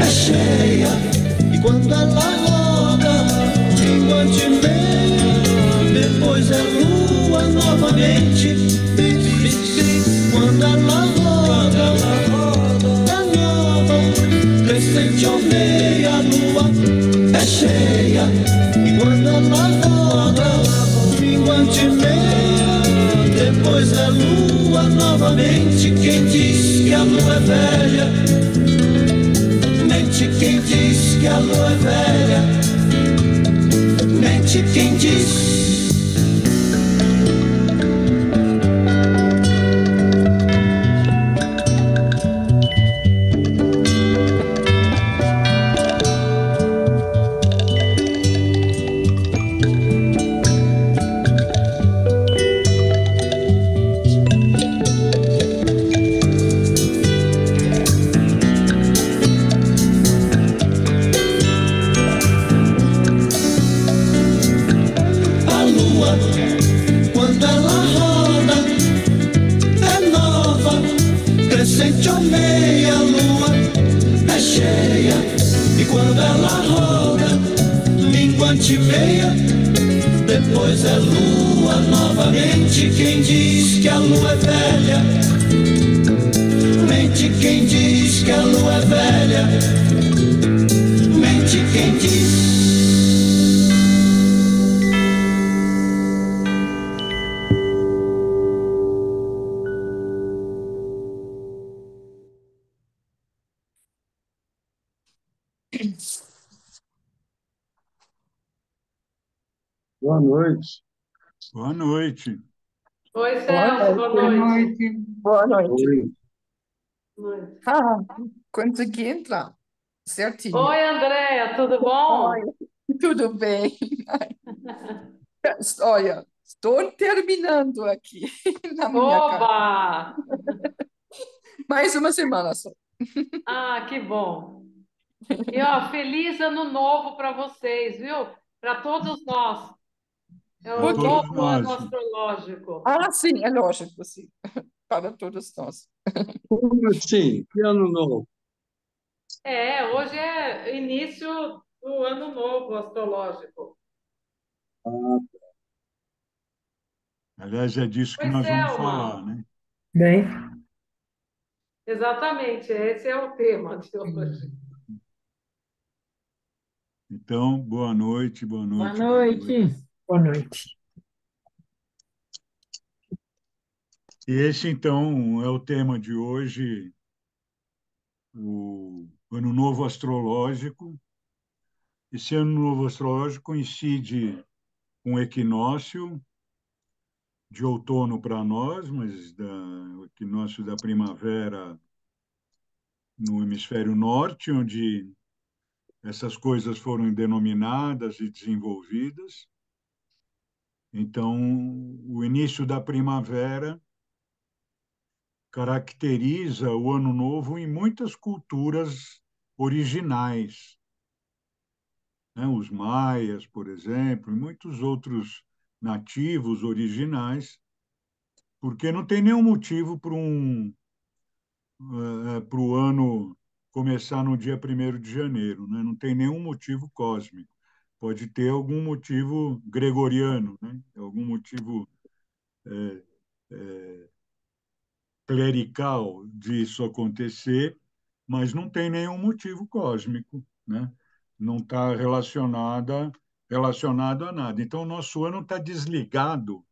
é cheia. E quando ela roda, de vem, depois é lua novamente. Quando ela roda, é nova, crescente ou meia lua é cheia. E quando ela roda, de vem, depois é lua novamente. Quem diz que a lua é velha? E a lua velha, mente quem diz. noite. Oi, Celso, boa, boa noite. Boa noite. Oi. Boa noite. Ah, consegui entrar. Certinho. Oi, Andréia, tudo bom? Oi. Tudo bem. Olha, estou terminando aqui na minha Oba! Casa. Mais uma semana só. Ah, que bom. E ó, feliz ano novo para vocês, viu? Para todos nós. É um ano astrológico. Ah, sim, é lógico, sim. Para todos nós. Como assim? Que ano novo? É, hoje é início do ano novo astrológico. Ah, tá. Aliás, é disso que pois nós é, vamos falar, né? Bem. Exatamente, esse é o tema de hoje. Então, boa noite, boa noite. Boa noite. Boa noite. Boa noite. E Esse, então, é o tema de hoje, o Ano Novo Astrológico. Esse Ano Novo Astrológico coincide com o equinócio de outono para nós, mas da, o equinócio da primavera no hemisfério norte, onde essas coisas foram denominadas e desenvolvidas. Então, o início da primavera caracteriza o ano novo em muitas culturas originais. Né? Os maias, por exemplo, e muitos outros nativos originais, porque não tem nenhum motivo para um, uh, o ano começar no dia 1 de janeiro, né? não tem nenhum motivo cósmico pode ter algum motivo gregoriano, né? algum motivo é, é, clerical disso acontecer, mas não tem nenhum motivo cósmico, né? não está relacionada relacionado a nada. Então, o nosso ano está desligado,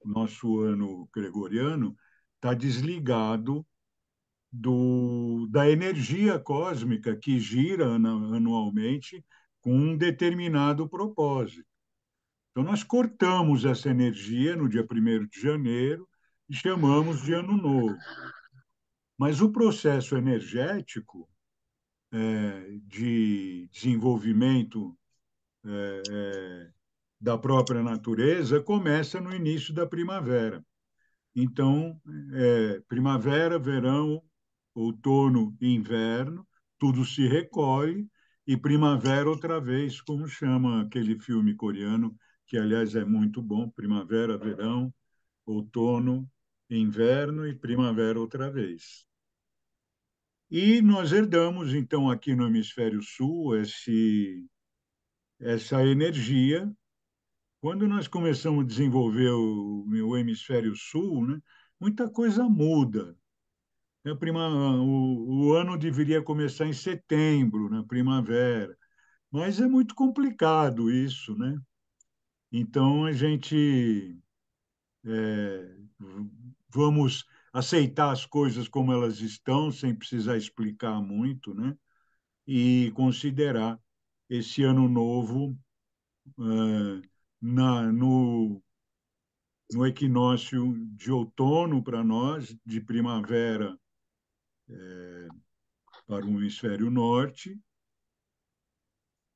o nosso ano gregoriano está desligado do, da energia cósmica que gira anualmente com um determinado propósito. Então, nós cortamos essa energia no dia 1 de janeiro e chamamos de Ano Novo. Mas o processo energético é, de desenvolvimento é, é, da própria natureza começa no início da primavera. Então, é, primavera, verão, outono e inverno, tudo se recolhe e Primavera outra vez, como chama aquele filme coreano, que aliás é muito bom, Primavera, Verão, Outono, Inverno e Primavera outra vez. E nós herdamos, então, aqui no Hemisfério Sul, esse, essa energia. Quando nós começamos a desenvolver o, o Hemisfério Sul, né, muita coisa muda né, prima, o, o, ano deveria começar em setembro, na né, primavera, mas é muito complicado isso, né? Então a gente é, vamos aceitar as coisas como elas estão, sem precisar explicar muito, né? E considerar esse ano novo é, na, no, no equinócio de outono para nós, de primavera é, para o hemisfério norte,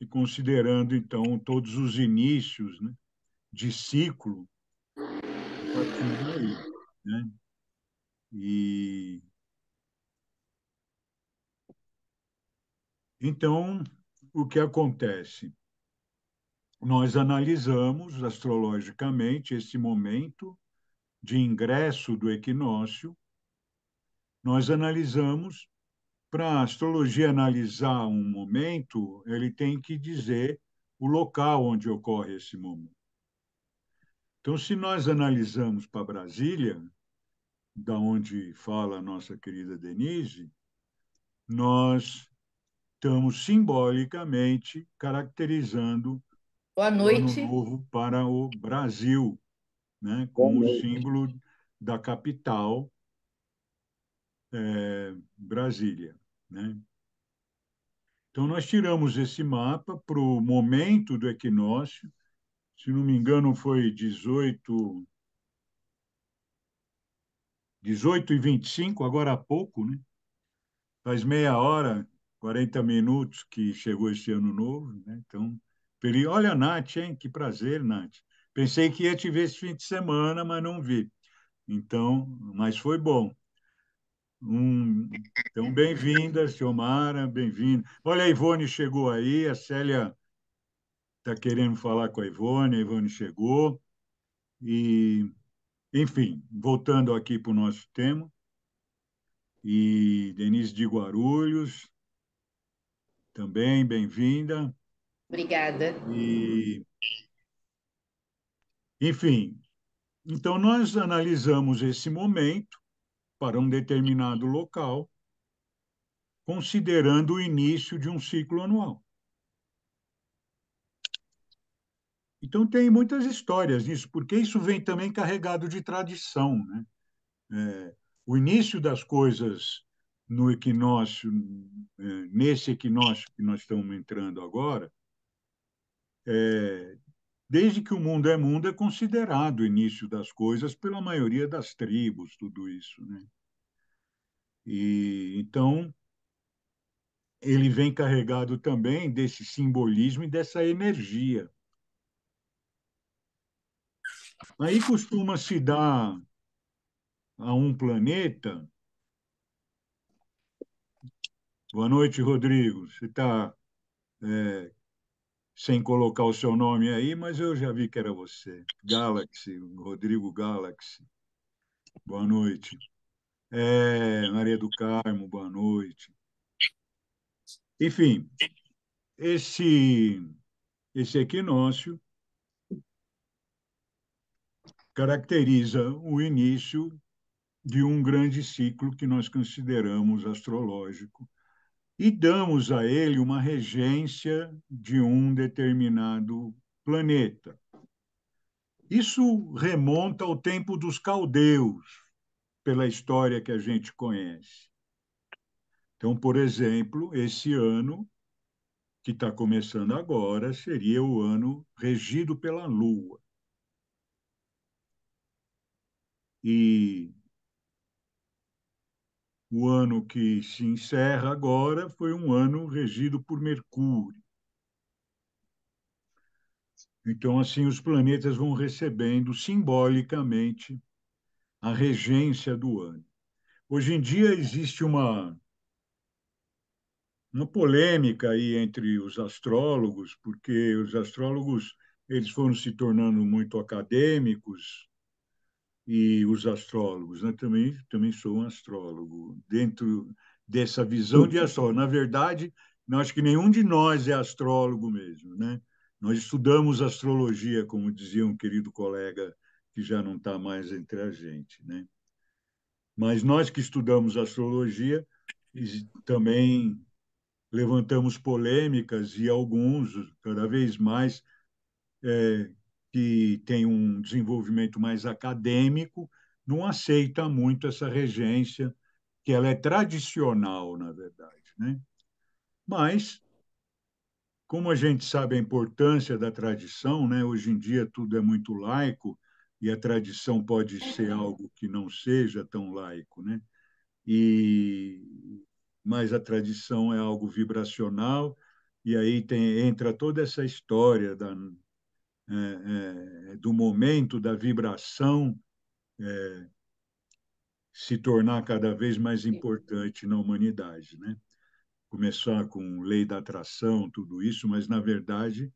e considerando, então, todos os inícios né, de ciclo a partir daí. Né? E. Então, o que acontece? Nós analisamos astrologicamente esse momento de ingresso do equinócio nós analisamos, para a astrologia analisar um momento, ele tem que dizer o local onde ocorre esse momento. Então, se nós analisamos para Brasília, da onde fala a nossa querida Denise, nós estamos simbolicamente caracterizando Boa noite. o ano novo para o Brasil, né? como símbolo da capital é, Brasília. Né? Então, nós tiramos esse mapa para o momento do equinócio, se não me engano, foi 18. 18 e 25, agora há pouco, né? Faz meia hora, 40 minutos que chegou esse ano novo, né? Então, peri... olha, Nath, hein? Que prazer, Nath. Pensei que ia te ver esse fim de semana, mas não vi. Então, mas foi bom. Hum, então, bem-vinda, Xiomara, bem-vinda. Olha, a Ivone chegou aí, a Célia está querendo falar com a Ivone, a Ivone chegou. E, enfim, voltando aqui para o nosso tema. E Denise de Guarulhos, também bem-vinda. Obrigada. E, enfim, então nós analisamos esse momento para um determinado local, considerando o início de um ciclo anual. Então, tem muitas histórias nisso, porque isso vem também carregado de tradição. Né? É, o início das coisas no equinócio, é, nesse equinócio que nós estamos entrando agora, é, Desde que o mundo é mundo, é considerado o início das coisas pela maioria das tribos, tudo isso. Né? E, então, ele vem carregado também desse simbolismo e dessa energia. Aí costuma se dar a um planeta. Boa noite, Rodrigo. Você está é, sem colocar o seu nome aí, mas eu já vi que era você. Galaxy, Rodrigo Galaxy. Boa noite. É, Maria do Carmo, boa noite. Enfim, esse, esse equinócio caracteriza o início de um grande ciclo que nós consideramos astrológico, e damos a ele uma regência de um determinado planeta. Isso remonta ao tempo dos caldeus, pela história que a gente conhece. Então, por exemplo, esse ano, que está começando agora, seria o ano regido pela Lua. E o ano que se encerra agora foi um ano regido por Mercúrio. Então, assim, os planetas vão recebendo simbolicamente a regência do ano. Hoje em dia existe uma, uma polêmica aí entre os astrólogos, porque os astrólogos eles foram se tornando muito acadêmicos, e os astrólogos, né? Também, também sou um astrólogo. Dentro dessa visão de astrólogo, na verdade, eu acho que nenhum de nós é astrólogo mesmo, né? Nós estudamos astrologia, como dizia um querido colega que já não está mais entre a gente, né? Mas nós que estudamos astrologia também levantamos polêmicas e alguns, cada vez mais, é, que tem um desenvolvimento mais acadêmico, não aceita muito essa regência, que ela é tradicional, na verdade. Né? Mas, como a gente sabe a importância da tradição, né? hoje em dia tudo é muito laico, e a tradição pode ser uhum. algo que não seja tão laico, né? E mas a tradição é algo vibracional e aí tem entra toda essa história da é, é, do momento, da vibração, é, se tornar cada vez mais importante na humanidade, né? Começar com lei da atração, tudo isso, mas na verdade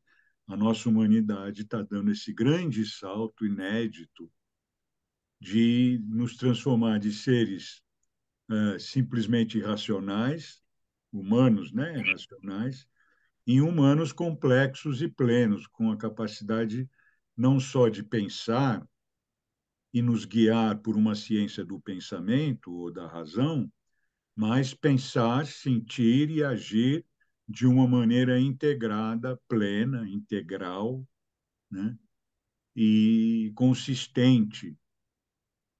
a nossa humanidade está dando esse grande salto inédito de nos transformar de seres ah, simplesmente racionais, humanos, né, racionais, em humanos complexos e plenos, com a capacidade não só de pensar e nos guiar por uma ciência do pensamento ou da razão, mas pensar, sentir e agir de uma maneira integrada, plena, integral, né? e consistente,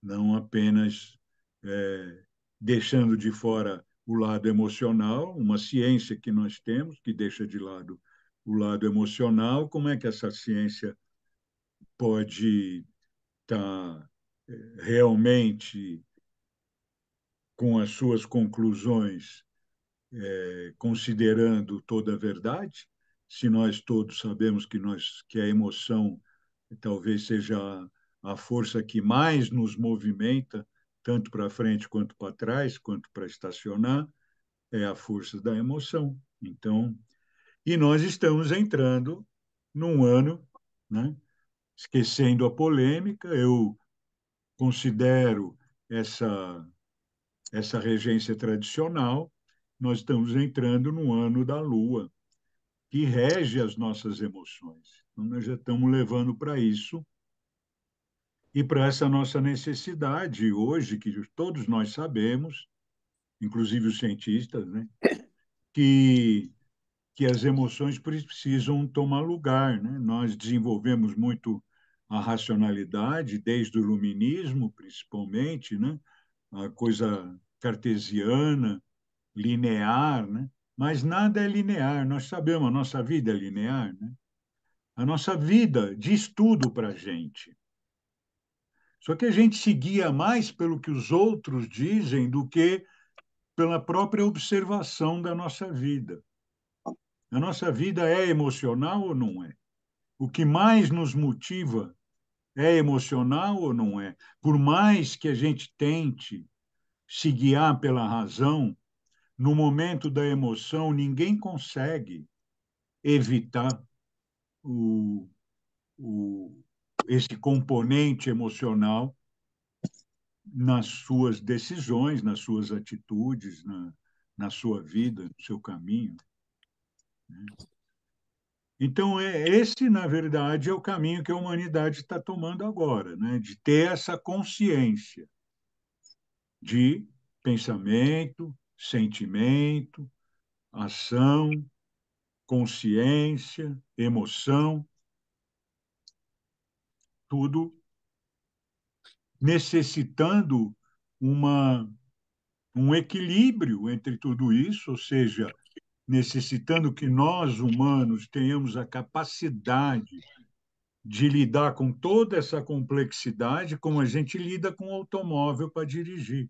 não apenas é, deixando de fora o lado emocional, uma ciência que nós temos, que deixa de lado o lado emocional, como é que essa ciência pode tá, estar eh, realmente com as suas conclusões é, considerando toda a verdade, se nós todos sabemos que nós que a emoção talvez seja a força que mais nos movimenta tanto para frente quanto para trás, quanto para estacionar, é a força da emoção. Então, e nós estamos entrando num ano, né? esquecendo a polêmica, eu considero essa essa regência tradicional, nós estamos entrando no ano da lua, que rege as nossas emoções. Então, nós já estamos levando para isso e para essa nossa necessidade hoje, que todos nós sabemos, inclusive os cientistas, né, que, que as emoções precisam tomar lugar. Né? Nós desenvolvemos muito a racionalidade, desde o luminismo, principalmente, né? a coisa cartesiana, linear, né? mas nada é linear. Nós sabemos, a nossa vida é linear. Né? A nossa vida diz tudo para a gente. Só que a gente se guia mais pelo que os outros dizem do que pela própria observação da nossa vida. A nossa vida é emocional ou não é? O que mais nos motiva é emocional ou não é? Por mais que a gente tente se guiar pela razão, no momento da emoção, ninguém consegue evitar o, o, esse componente emocional nas suas decisões, nas suas atitudes, na, na sua vida, no seu caminho. Né? Então, é, esse, na verdade, é o caminho que a humanidade está tomando agora, né? de ter essa consciência de pensamento, sentimento, ação, consciência, emoção, tudo, necessitando uma, um equilíbrio entre tudo isso, ou seja, necessitando que nós, humanos, tenhamos a capacidade de lidar com toda essa complexidade como a gente lida com o automóvel para dirigir.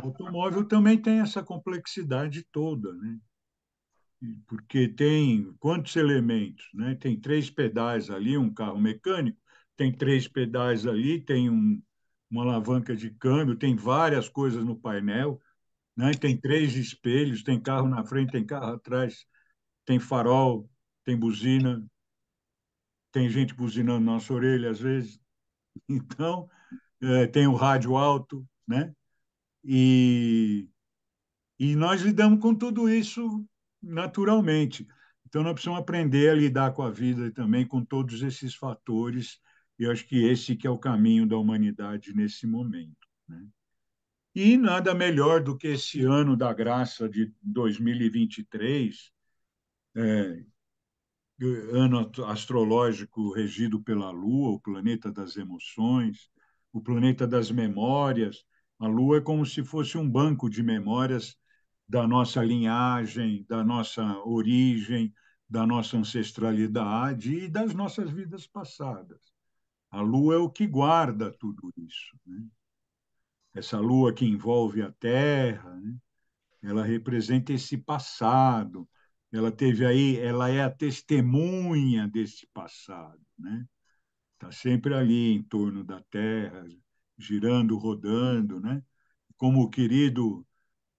O automóvel também tem essa complexidade toda, né? porque tem quantos elementos? Né? Tem três pedais ali, um carro mecânico, tem três pedais ali, tem um, uma alavanca de câmbio, tem várias coisas no painel, né? tem três espelhos, tem carro na frente, tem carro atrás, tem farol, tem buzina, tem gente buzinando na nossa orelha às vezes. Então, é, tem o rádio alto, né? E, e nós lidamos com tudo isso naturalmente. Então, nós precisamos aprender a lidar com a vida também, com todos esses fatores e acho que esse que é o caminho da humanidade nesse momento. Né? E nada melhor do que esse ano da graça de 2023, é, ano astrológico regido pela Lua, o planeta das emoções, o planeta das memórias. A Lua é como se fosse um banco de memórias da nossa linhagem, da nossa origem, da nossa ancestralidade e das nossas vidas passadas. A lua é o que guarda tudo isso. Né? Essa lua que envolve a Terra, né? ela representa esse passado. Ela teve aí, ela é a testemunha desse passado, né? Está sempre ali em torno da Terra, girando, rodando, né? Como o querido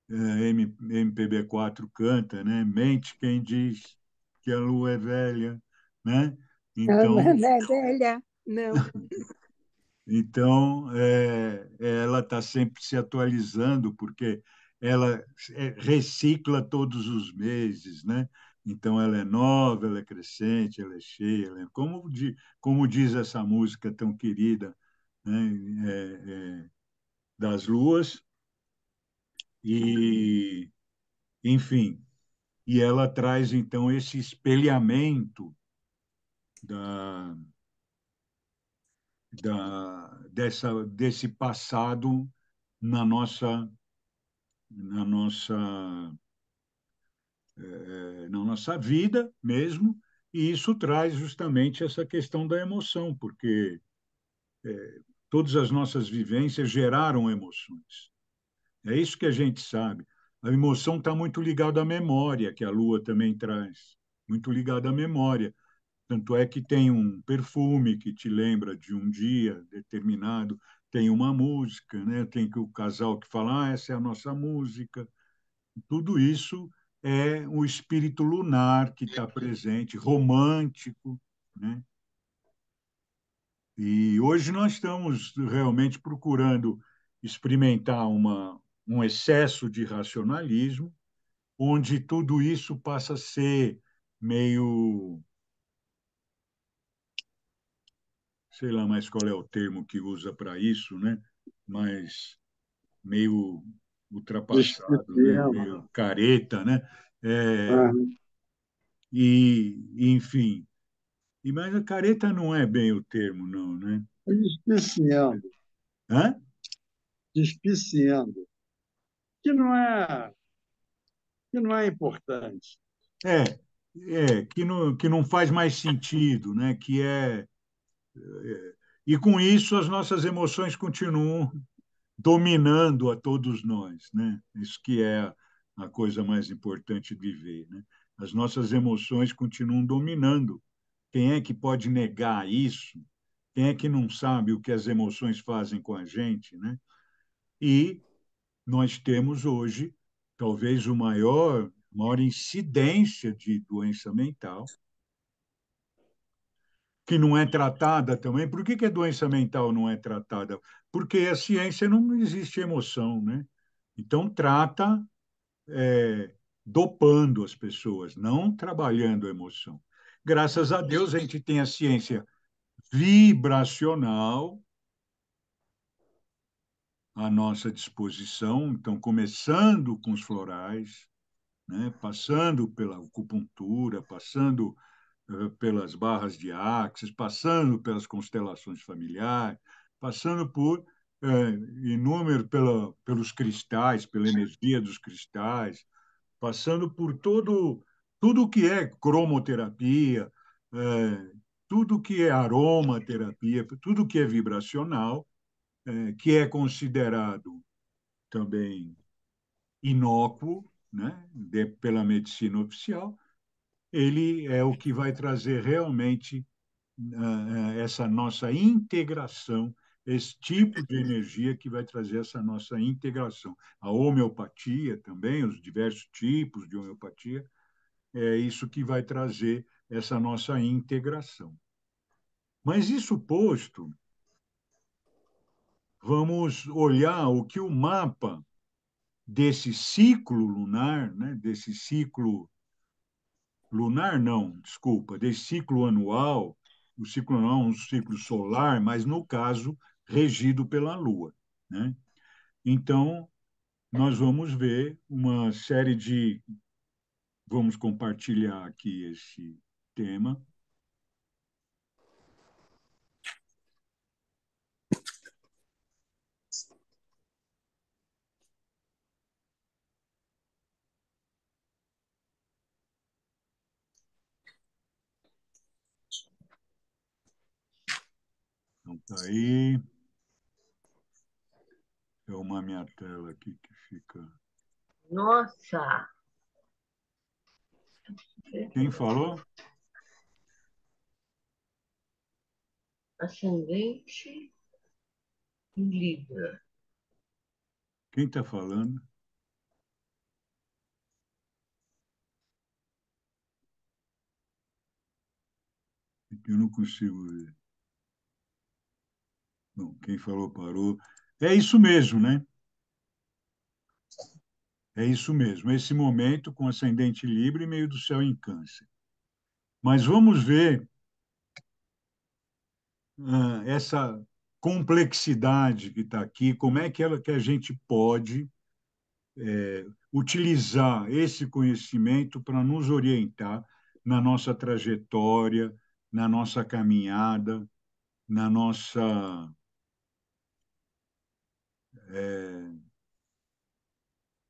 eh, MPB4 canta, né? Mente quem diz que a lua é velha, né? Então, a lua é então, velha. Não. Então, é, é ela está sempre se atualizando, porque ela é, recicla todos os meses, né? Então, ela é nova, ela é crescente, ela é cheia, ela é... Como, de como diz essa música tão querida né? É, é, das luas. E, enfim, e ela traz, então, esse espelhamento da, da, dessa, desse passado na nossa na nossa é, na nossa vida mesmo e isso traz justamente essa questão da emoção porque é, todas as nossas vivências geraram emoções é isso que a gente sabe a emoção está muito ligada à memória que a lua também traz muito ligada à memória tanto é que tem um perfume que te lembra de um dia determinado, tem uma música, né? tem que o casal que fala, ah, essa é a nossa música. Tudo isso é um espírito lunar que está presente, romântico. Né? E hoje nós estamos realmente procurando experimentar uma, um excesso de racionalismo, onde tudo isso passa a ser meio sei lá mais qual é o termo que usa para isso, né? Mas meio ultrapassado, né? né? meio careta, né? É, E, enfim. E, mas a careta não é bem o termo, não, né? Despiciando. Hã? Despiciando. Que não é, que não é importante. É, é que, não, que não faz mais sentido, né? Que é e com isso as nossas emoções continuam dominando a todos nós, né? Isso que é a coisa mais importante de ver, né? As nossas emoções continuam dominando. Quem é que pode negar isso? Quem é que não sabe o que as emoções fazem com a gente, né? E nós temos hoje talvez o maior maior incidência de doença mental que não é tratada também. Por que, que a doença mental não é tratada? Porque a ciência não existe emoção, né? Então, trata é, dopando as pessoas, não trabalhando a emoção. Graças a Deus, a gente tem a ciência vibracional à nossa disposição. Então, começando com os florais, né? passando pela acupuntura, passando eh, pelas barras de Axis, passando pelas constelações familiares, passando por é, pelos cristais, pela energia dos cristais, passando por todo tudo o que é cromoterapia, é, tudo que é aromaterapia, tudo que é vibracional, é, que é considerado também inócuo, né, de, pela medicina oficial, ele é o que vai trazer realmente uh, essa nossa integração, esse tipo de energia que vai trazer essa nossa integração. A homeopatia também, os diversos tipos de homeopatia, é isso que vai trazer essa nossa integração. Mas isso posto, vamos olhar o que o mapa desse ciclo lunar, né, desse ciclo lunar não, desculpa, de ciclo anual, o ciclo anual é um ciclo solar, mas no caso regido pela Lua. Né? Então, nós vamos ver uma série de. Vamos compartilhar aqui esse tema. aí. É uma minha tela aqui que fica. Nossa! Quem falou? Ascendente em Libra. Quem está falando? Eu não consigo ver. Bom, quem falou parou. É isso mesmo, né? É isso mesmo. Esse momento com ascendente livre e meio do céu em câncer. Mas vamos ver ah, essa complexidade que está aqui, como é que, ela, que a gente pode é, utilizar esse conhecimento para nos orientar na nossa trajetória, na nossa caminhada, na nossa é,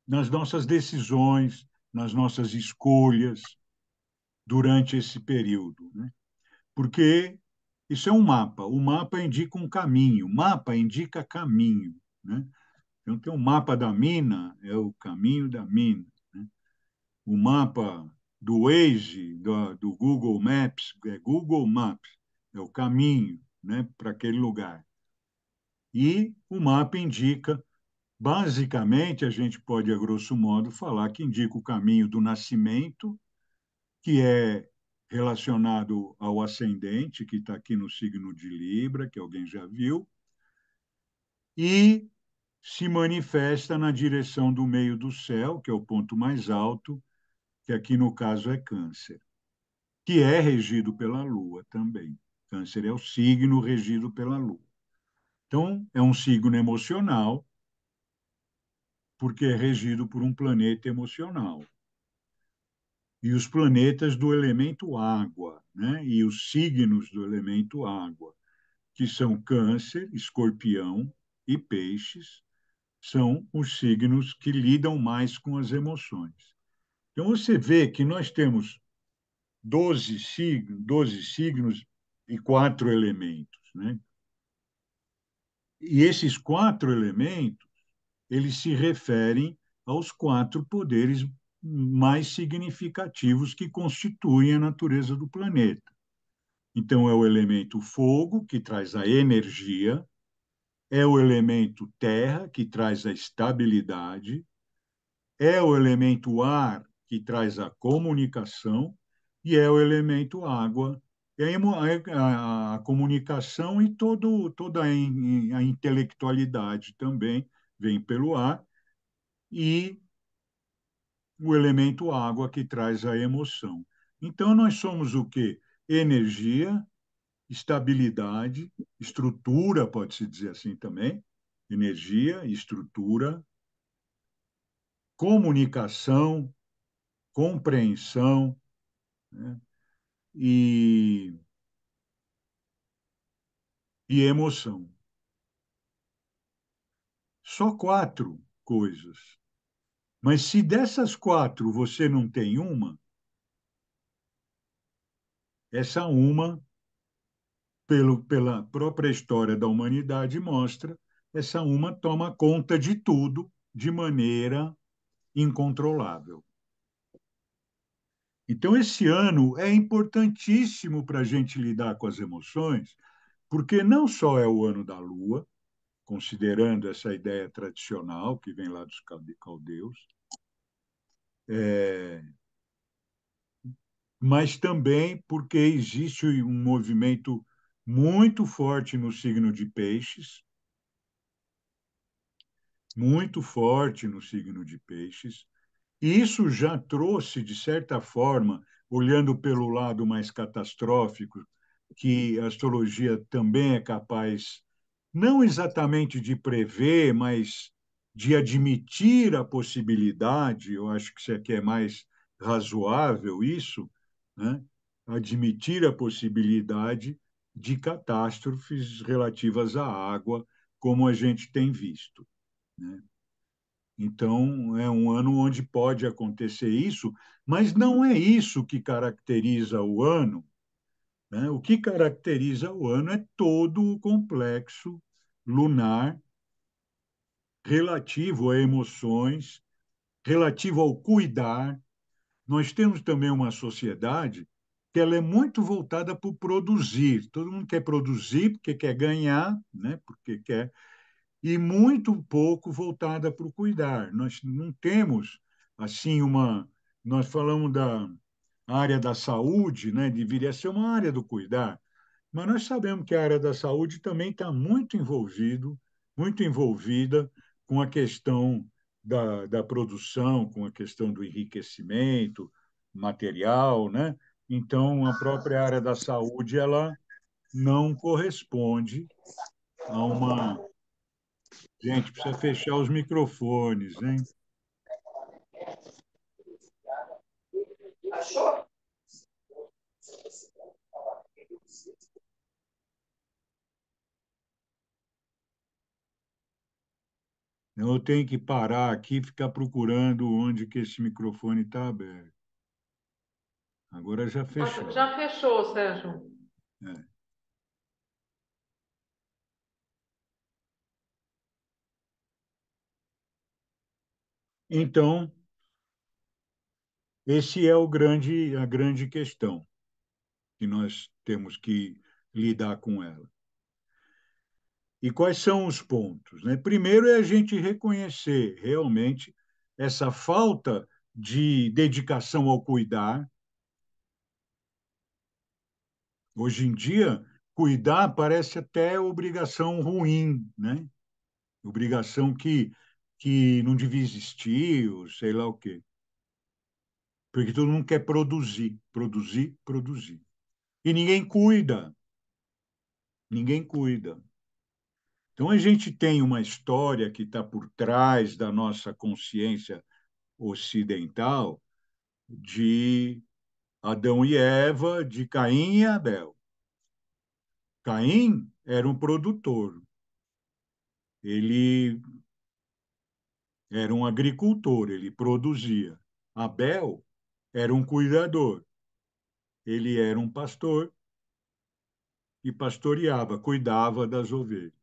nas nossas decisões, nas nossas escolhas durante esse período. Né? Porque isso é um mapa. O mapa indica um caminho. Mapa indica caminho. Né? Então, tem o um mapa da mina, é o caminho da mina. Né? O mapa do Waze, do, do Google Maps, é Google Maps, é o caminho né, para aquele lugar. E o mapa indica, basicamente, a gente pode, a grosso modo, falar que indica o caminho do nascimento, que é relacionado ao ascendente, que está aqui no signo de Libra, que alguém já viu, e se manifesta na direção do meio do céu, que é o ponto mais alto, que aqui no caso é Câncer, que é regido pela Lua também. Câncer é o signo regido pela Lua. Então, é um signo emocional, porque é regido por um planeta emocional. E os planetas do elemento água, né? e os signos do elemento água, que são Câncer, Escorpião e Peixes, são os signos que lidam mais com as emoções. Então, você vê que nós temos 12 signos, 12 signos e quatro elementos. Né? E esses quatro elementos, eles se referem aos quatro poderes mais significativos que constituem a natureza do planeta. Então, é o elemento fogo, que traz a energia, é o elemento terra, que traz a estabilidade, é o elemento ar, que traz a comunicação, e é o elemento água, e a, a, comunicação e todo, toda a, in, a intelectualidade também vem pelo ar. E o elemento água que traz a emoção. Então, nós somos o quê? Energia, estabilidade, estrutura, pode-se dizer assim também, energia, estrutura, comunicação, compreensão, né? e, e emoção. Só quatro coisas. Mas se dessas quatro você não tem uma, essa uma, pelo, pela própria história da humanidade mostra, essa uma toma conta de tudo de maneira incontrolável. Então, esse ano é importantíssimo para a gente lidar com as emoções, porque não só é o ano da Lua, considerando essa ideia tradicional que vem lá dos caldeus, é, mas também porque existe um movimento muito forte no signo de peixes, muito forte no signo de peixes, e isso já trouxe, de certa forma, olhando pelo lado mais catastrófico, que a astrologia também é capaz, não exatamente de prever, mas de admitir a possibilidade, eu acho que isso aqui é, é mais razoável, isso, né? admitir a possibilidade de catástrofes relativas à água, como a gente tem visto. Né? Então, é um ano onde pode acontecer isso, mas não é isso que caracteriza o ano. Né? O que caracteriza o ano é todo o complexo lunar relativo a emoções, relativo ao cuidar. Nós temos também uma sociedade que ela é muito voltada para produzir. Todo mundo quer produzir porque quer ganhar, né? porque quer e muito pouco voltada para o cuidar. Nós não temos assim uma nós falamos da área da saúde, né? Deveria ser uma área do cuidar, mas nós sabemos que a área da saúde também está muito envolvido, muito envolvida com a questão da, da produção, com a questão do enriquecimento material, né? Então a própria área da saúde ela não corresponde a uma Gente, precisa fechar os microfones, hein? Achou? Eu tenho que parar aqui e ficar procurando onde que esse microfone está aberto. Agora já fechou. Já fechou, Sérgio. É. Então, esse é o grande, a grande questão que nós temos que lidar com ela. E quais são os pontos? Né? Primeiro é a gente reconhecer realmente essa falta de dedicação ao cuidar. Hoje em dia, cuidar parece até obrigação ruim, né? Obrigação que que não devia existir, ou sei lá o quê. Porque todo mundo quer produzir, produzir, produzir. E ninguém cuida. Ninguém cuida. Então a gente tem uma história que está por trás da nossa consciência ocidental de Adão e Eva, de Caim e Abel. Caim era um produtor. Ele era um agricultor, ele produzia. Abel era um cuidador, ele era um pastor e pastoreava, cuidava das ovelhas.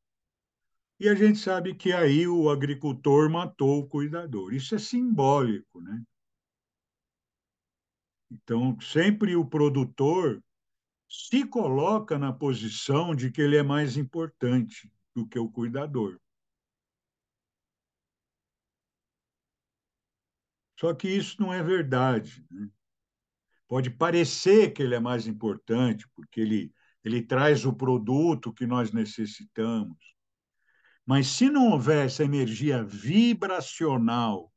E a gente sabe que aí o agricultor matou o cuidador. Isso é simbólico, né? Então, sempre o produtor se coloca na posição de que ele é mais importante do que o cuidador. Só que isso não é verdade. Né? Pode parecer que ele é mais importante, porque ele, ele traz o produto que nós necessitamos. Mas se não houver essa energia vibracional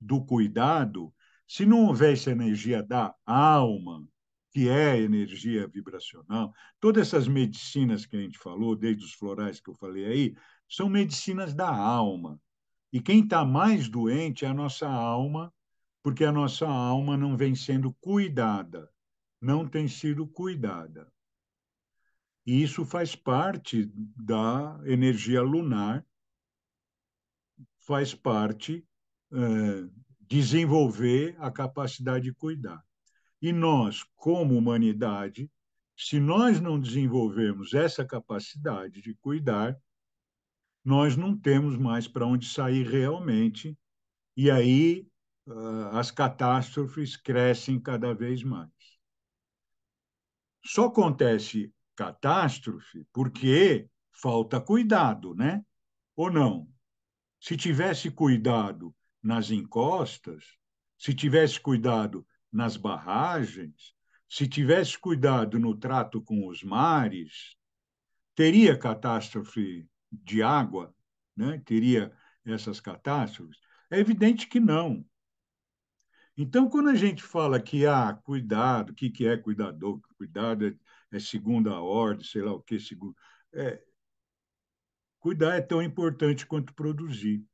do cuidado, se não houver essa energia da alma, que é energia vibracional, todas essas medicinas que a gente falou, desde os florais que eu falei aí, são medicinas da alma. E quem está mais doente é a nossa alma porque a nossa alma não vem sendo cuidada, não tem sido cuidada. E isso faz parte da energia lunar, faz parte é, desenvolver a capacidade de cuidar. E nós, como humanidade, se nós não desenvolvermos essa capacidade de cuidar, nós não temos mais para onde sair realmente, e aí ah, as catástrofes crescem cada vez mais. Só acontece catástrofe porque falta cuidado, né? Ou não? Se tivesse cuidado nas encostas, se tivesse cuidado nas barragens, se tivesse cuidado no trato com os mares, teria catástrofe de água, né? teria essas catástrofes? É evidente que não. Então, quando a gente fala que há ah, cuidado, o que, que é cuidador? Cuidado é, é segunda ordem, sei lá o que, segundo. É, cuidar é tão importante quanto produzir.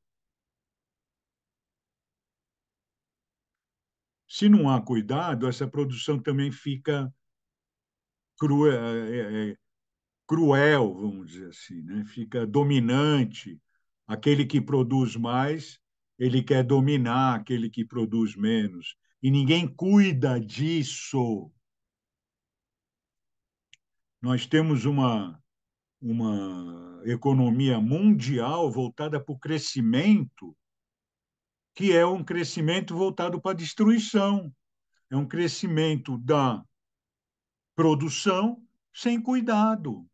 Se não há cuidado, essa produção também fica cru, é, é, é, cruel, vamos dizer assim, né? fica dominante. Aquele que produz mais ele quer dominar aquele que produz menos. E ninguém cuida disso. Nós temos uma, uma economia mundial voltada para o crescimento, que é um crescimento voltado para a destruição. É um crescimento da produção sem cuidado.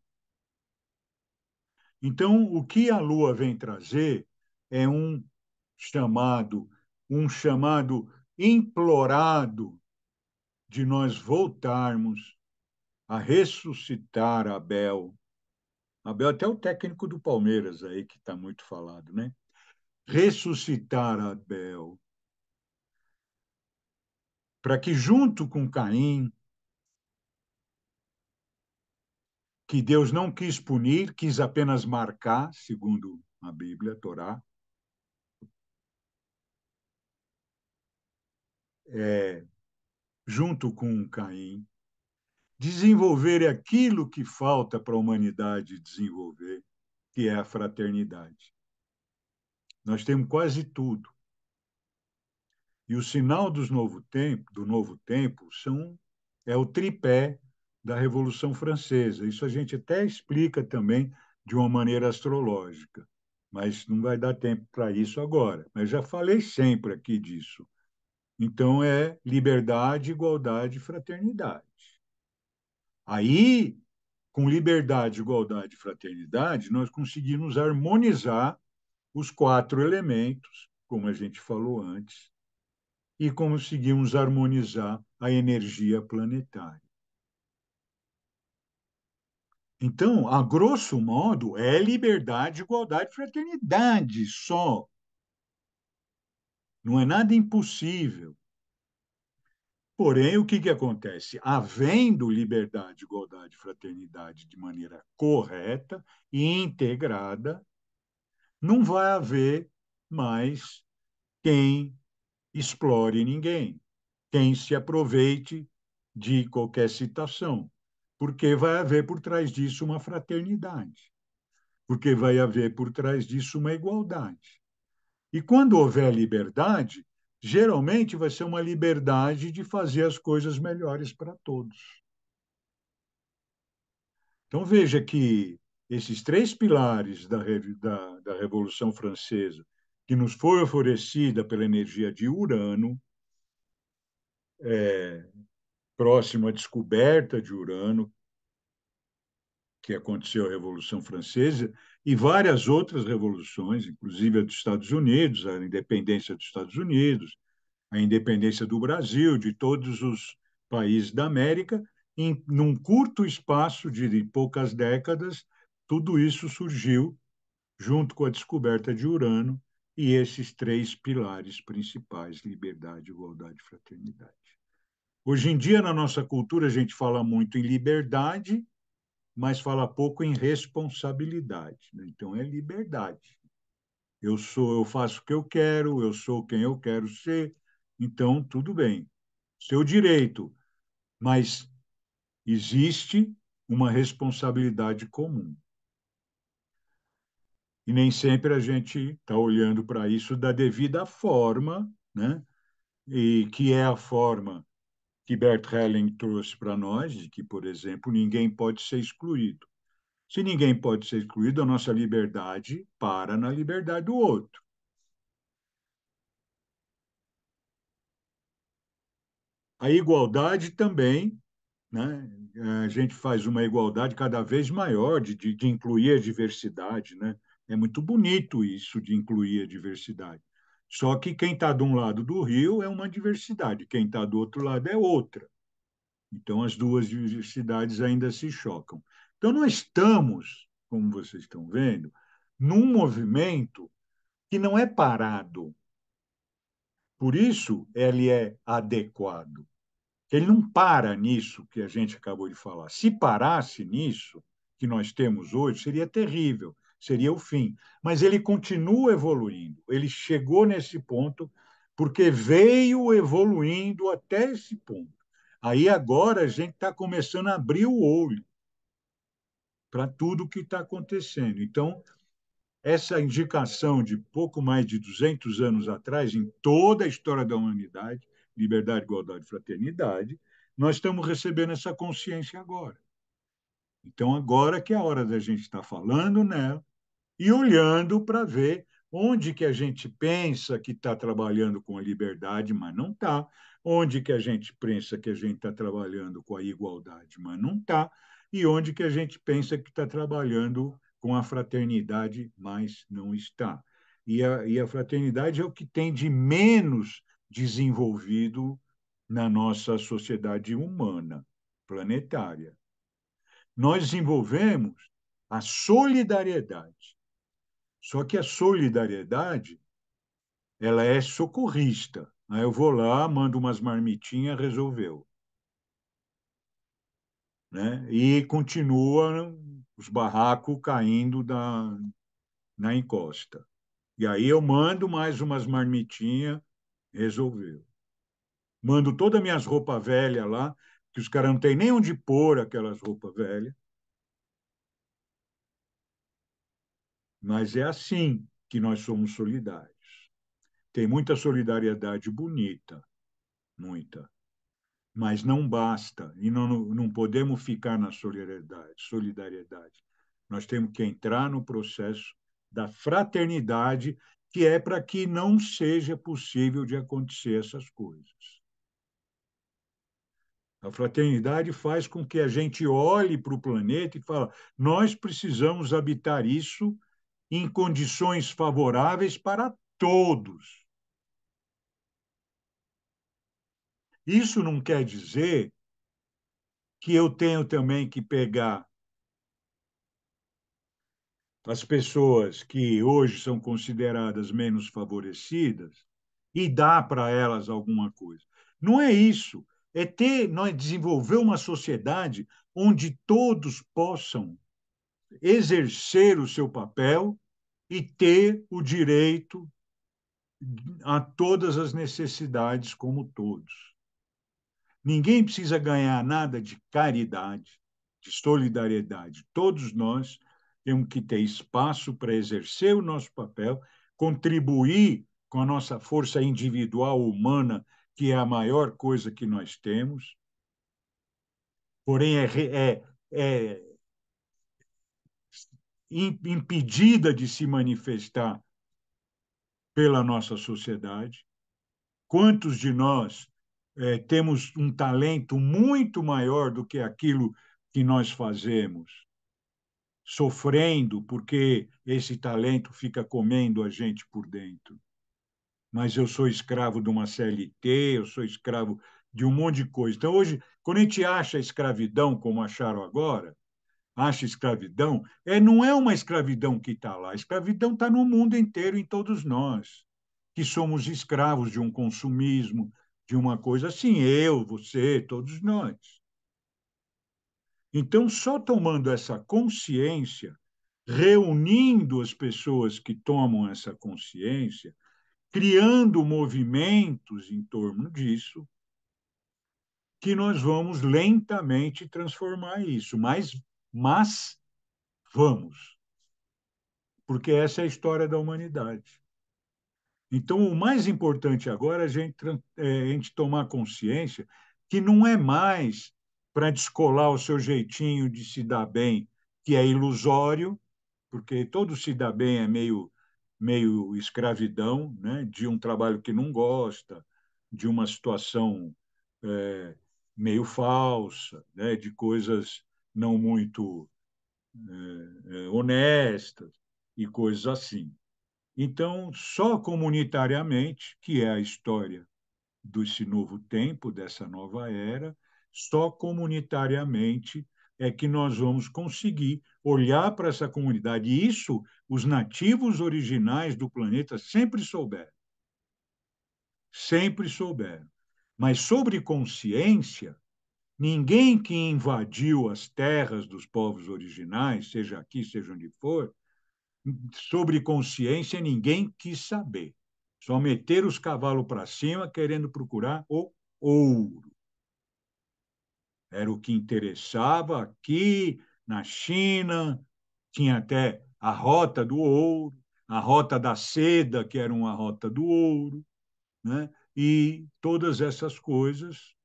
Então, o que a Lua vem trazer é um chamado, um chamado implorado de nós voltarmos a ressuscitar Abel. Abel, é até o técnico do Palmeiras aí, que está muito falado, né? Ressuscitar Abel. Para que, junto com Caim, que Deus não quis punir, quis apenas marcar, segundo a Bíblia, a Torá, é, junto com Caim, desenvolver aquilo que falta para a humanidade desenvolver, que é a fraternidade. Nós temos quase tudo. E o sinal dos novo tempo, do novo tempo são é o tripé da Revolução Francesa. Isso a gente até explica também de uma maneira astrológica, mas não vai dar tempo para isso agora. Mas já falei sempre aqui disso. Então é liberdade, igualdade, fraternidade. Aí, com liberdade, igualdade e fraternidade, nós conseguimos harmonizar os quatro elementos, como a gente falou antes, e conseguimos harmonizar a energia planetária. Então, a grosso modo, é liberdade, igualdade, fraternidade só não é nada impossível. Porém, o que, que acontece? Havendo liberdade, igualdade e fraternidade de maneira correta e integrada, não vai haver mais quem explore ninguém, quem se aproveite de qualquer citação, porque vai haver por trás disso uma fraternidade, porque vai haver por trás disso uma igualdade. E quando houver liberdade, geralmente vai ser uma liberdade de fazer as coisas melhores para todos. Então veja que esses três pilares da, da, da Revolução Francesa, que nos foi oferecida pela energia de Urano, é, próximo à descoberta de Urano, que aconteceu a Revolução Francesa, e várias outras revoluções, inclusive a dos Estados Unidos, a independência dos Estados Unidos, a independência do Brasil, de todos os países da América, em num curto espaço de, de poucas décadas, tudo isso surgiu junto com a descoberta de Urano e esses três pilares principais: liberdade, igualdade e fraternidade. Hoje em dia, na nossa cultura, a gente fala muito em liberdade, mas fala pouco em responsabilidade. Né? Então é liberdade. Eu sou, eu faço o que eu quero, eu sou quem eu quero ser. Então tudo bem, seu direito, mas existe uma responsabilidade comum. E nem sempre a gente está olhando para isso da devida forma, né? E que é a forma que Bert Helling trouxe para nós, de que, por exemplo, ninguém pode ser excluído. Se ninguém pode ser excluído, a nossa liberdade para na liberdade do outro. A igualdade também, né? a gente faz uma igualdade cada vez maior de, de, de incluir a diversidade. Né? É muito bonito isso de incluir a diversidade. Só que quem está de um lado do rio é uma diversidade, quem está do outro lado é outra. Então, as duas diversidades ainda se chocam. Então, nós estamos, como vocês estão vendo, num movimento que não é parado. Por isso, ele é adequado. Ele não para nisso que a gente acabou de falar. Se parasse nisso, que nós temos hoje, seria terrível seria o fim. Mas ele continua evoluindo, ele chegou nesse ponto porque veio evoluindo até esse ponto. Aí agora a gente está começando a abrir o olho para tudo o que está acontecendo. Então, essa indicação de pouco mais de 200 anos atrás, em toda a história da humanidade, liberdade, igualdade e fraternidade, nós estamos recebendo essa consciência agora. Então, agora que é a hora da gente estar tá falando nela, e olhando para ver onde que a gente pensa que está trabalhando com a liberdade, mas não está, onde que a gente pensa que a gente está trabalhando com a igualdade, mas não está, e onde que a gente pensa que está trabalhando com a fraternidade, mas não está. E a, e a fraternidade é o que tem de menos desenvolvido na nossa sociedade humana, planetária. Nós desenvolvemos a solidariedade, só que a solidariedade ela é socorrista. Aí né? Eu vou lá, mando umas marmitinhas, resolveu. Né? E continua os barracos caindo da, na encosta. E aí eu mando mais umas marmitinhas, resolveu. Mando todas minhas roupas velhas lá, que os caras não têm nem onde pôr aquelas roupas velhas. Mas é assim que nós somos solidários. Tem muita solidariedade bonita, muita. Mas não basta, e não, não podemos ficar na solidariedade, solidariedade. Nós temos que entrar no processo da fraternidade, que é para que não seja possível de acontecer essas coisas. A fraternidade faz com que a gente olhe para o planeta e fala: nós precisamos habitar isso em condições favoráveis para todos. Isso não quer dizer que eu tenho também que pegar as pessoas que hoje são consideradas menos favorecidas e dar para elas alguma coisa. Não é isso. É ter, nós desenvolver uma sociedade onde todos possam exercer o seu papel e ter o direito a todas as necessidades como todos. Ninguém precisa ganhar nada de caridade, de solidariedade. Todos nós temos que ter espaço para exercer o nosso papel, contribuir com a nossa força individual humana, que é a maior coisa que nós temos. Porém, é, é, é impedida de se manifestar pela nossa sociedade. Quantos de nós é, temos um talento muito maior do que aquilo que nós fazemos, sofrendo porque esse talento fica comendo a gente por dentro? Mas eu sou escravo de uma CLT, eu sou escravo de um monte de coisa. Então, hoje, quando a gente acha a escravidão, como acharam agora, acha escravidão, é, não é uma escravidão que está lá. A escravidão está no mundo inteiro, em todos nós, que somos escravos de um consumismo, de uma coisa assim, eu, você, todos nós. Então, só tomando essa consciência, reunindo as pessoas que tomam essa consciência, criando movimentos em torno disso, que nós vamos lentamente transformar isso, mas mas vamos. Porque essa é a história da humanidade. Então, o mais importante agora é a gente, é, a gente tomar consciência que não é mais para descolar o seu jeitinho de se dar bem, que é ilusório, porque todo se dar bem é meio, meio escravidão, né? de um trabalho que não gosta, de uma situação é, meio falsa, né? de coisas não muito é, é, honestas e coisas assim. Então, só comunitariamente, que é a história desse novo tempo, dessa nova era, só comunitariamente é que nós vamos conseguir olhar para essa comunidade. E isso os nativos originais do planeta sempre souberam. Sempre souberam. Mas sobre consciência, Ninguém que invadiu as terras dos povos originais, seja aqui, seja onde for, sobre consciência, ninguém quis saber. Só meter os cavalos para cima querendo procurar o ouro. Era o que interessava aqui, na China, tinha até a rota do ouro, a rota da seda, que era uma rota do ouro, né? e todas essas coisas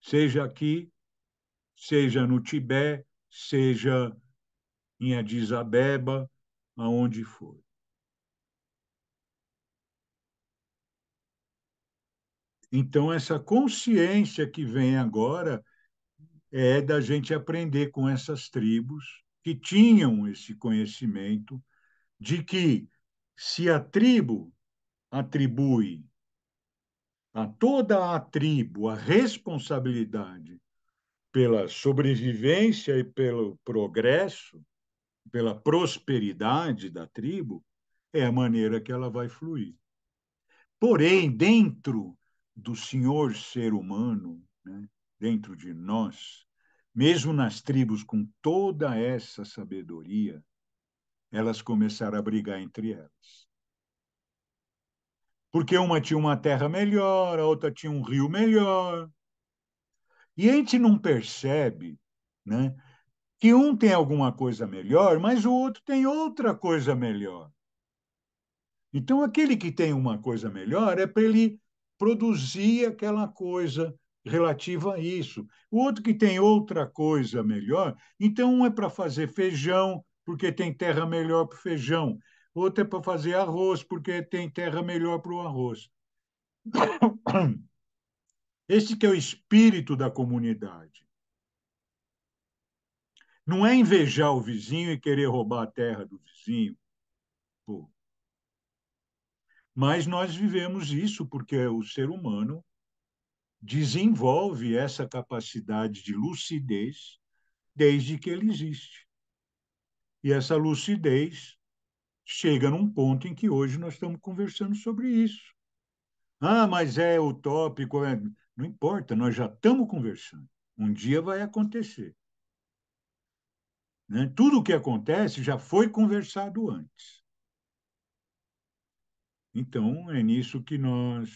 seja aqui, seja no Tibete, seja em Addis Abeba, aonde for. Então, essa consciência que vem agora é da gente aprender com essas tribos que tinham esse conhecimento de que se a tribo atribui a toda a tribo a responsabilidade pela sobrevivência e pelo progresso, pela prosperidade da tribo, é a maneira que ela vai fluir. Porém, dentro do senhor ser humano, né, dentro de nós, mesmo nas tribos com toda essa sabedoria, elas começaram a brigar entre elas porque uma tinha uma terra melhor, a outra tinha um rio melhor. E a gente não percebe né, que um tem alguma coisa melhor, mas o outro tem outra coisa melhor. Então, aquele que tem uma coisa melhor é para ele produzir aquela coisa relativa a isso. O outro que tem outra coisa melhor, então um é para fazer feijão, porque tem terra melhor para feijão outra é para fazer arroz, porque tem terra melhor para o arroz. Este que é o espírito da comunidade. Não é invejar o vizinho e querer roubar a terra do vizinho. Pô. Mas nós vivemos isso porque o ser humano desenvolve essa capacidade de lucidez desde que ele existe. E essa lucidez chega num ponto em que hoje nós estamos conversando sobre isso. Ah, mas é utópico, é... não importa, nós já estamos conversando. Um dia vai acontecer. Né? Tudo o que acontece já foi conversado antes. Então, é nisso que nós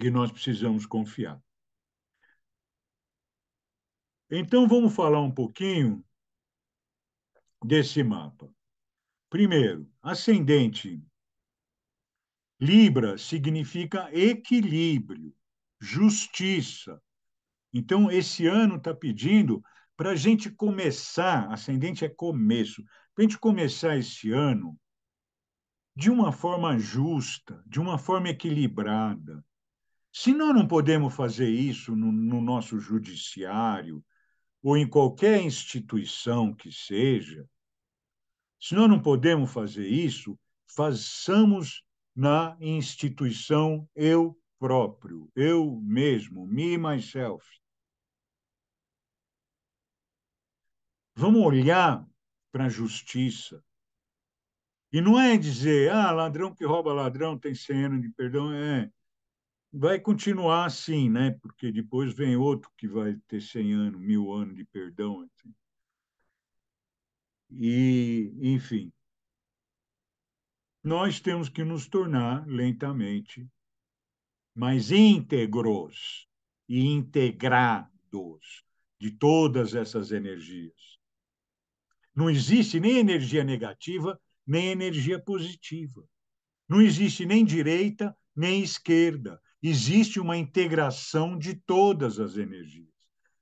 que nós precisamos confiar. Então, vamos falar um pouquinho desse mapa. Primeiro, ascendente. Libra significa equilíbrio, justiça. Então, esse ano está pedindo para a gente começar, ascendente é começo, para a gente começar esse ano de uma forma justa, de uma forma equilibrada. Se nós não podemos fazer isso no, no nosso judiciário ou em qualquer instituição que seja, se nós não podemos fazer isso, façamos na instituição eu próprio, eu mesmo, me, myself. Vamos olhar para a justiça. E não é dizer, ah, ladrão que rouba ladrão tem 100 anos de perdão. É, vai continuar assim, né? Porque depois vem outro que vai ter 100 anos, mil anos de perdão. Assim e, enfim. Nós temos que nos tornar lentamente mais íntegros e integrados de todas essas energias. Não existe nem energia negativa, nem energia positiva. Não existe nem direita, nem esquerda. Existe uma integração de todas as energias.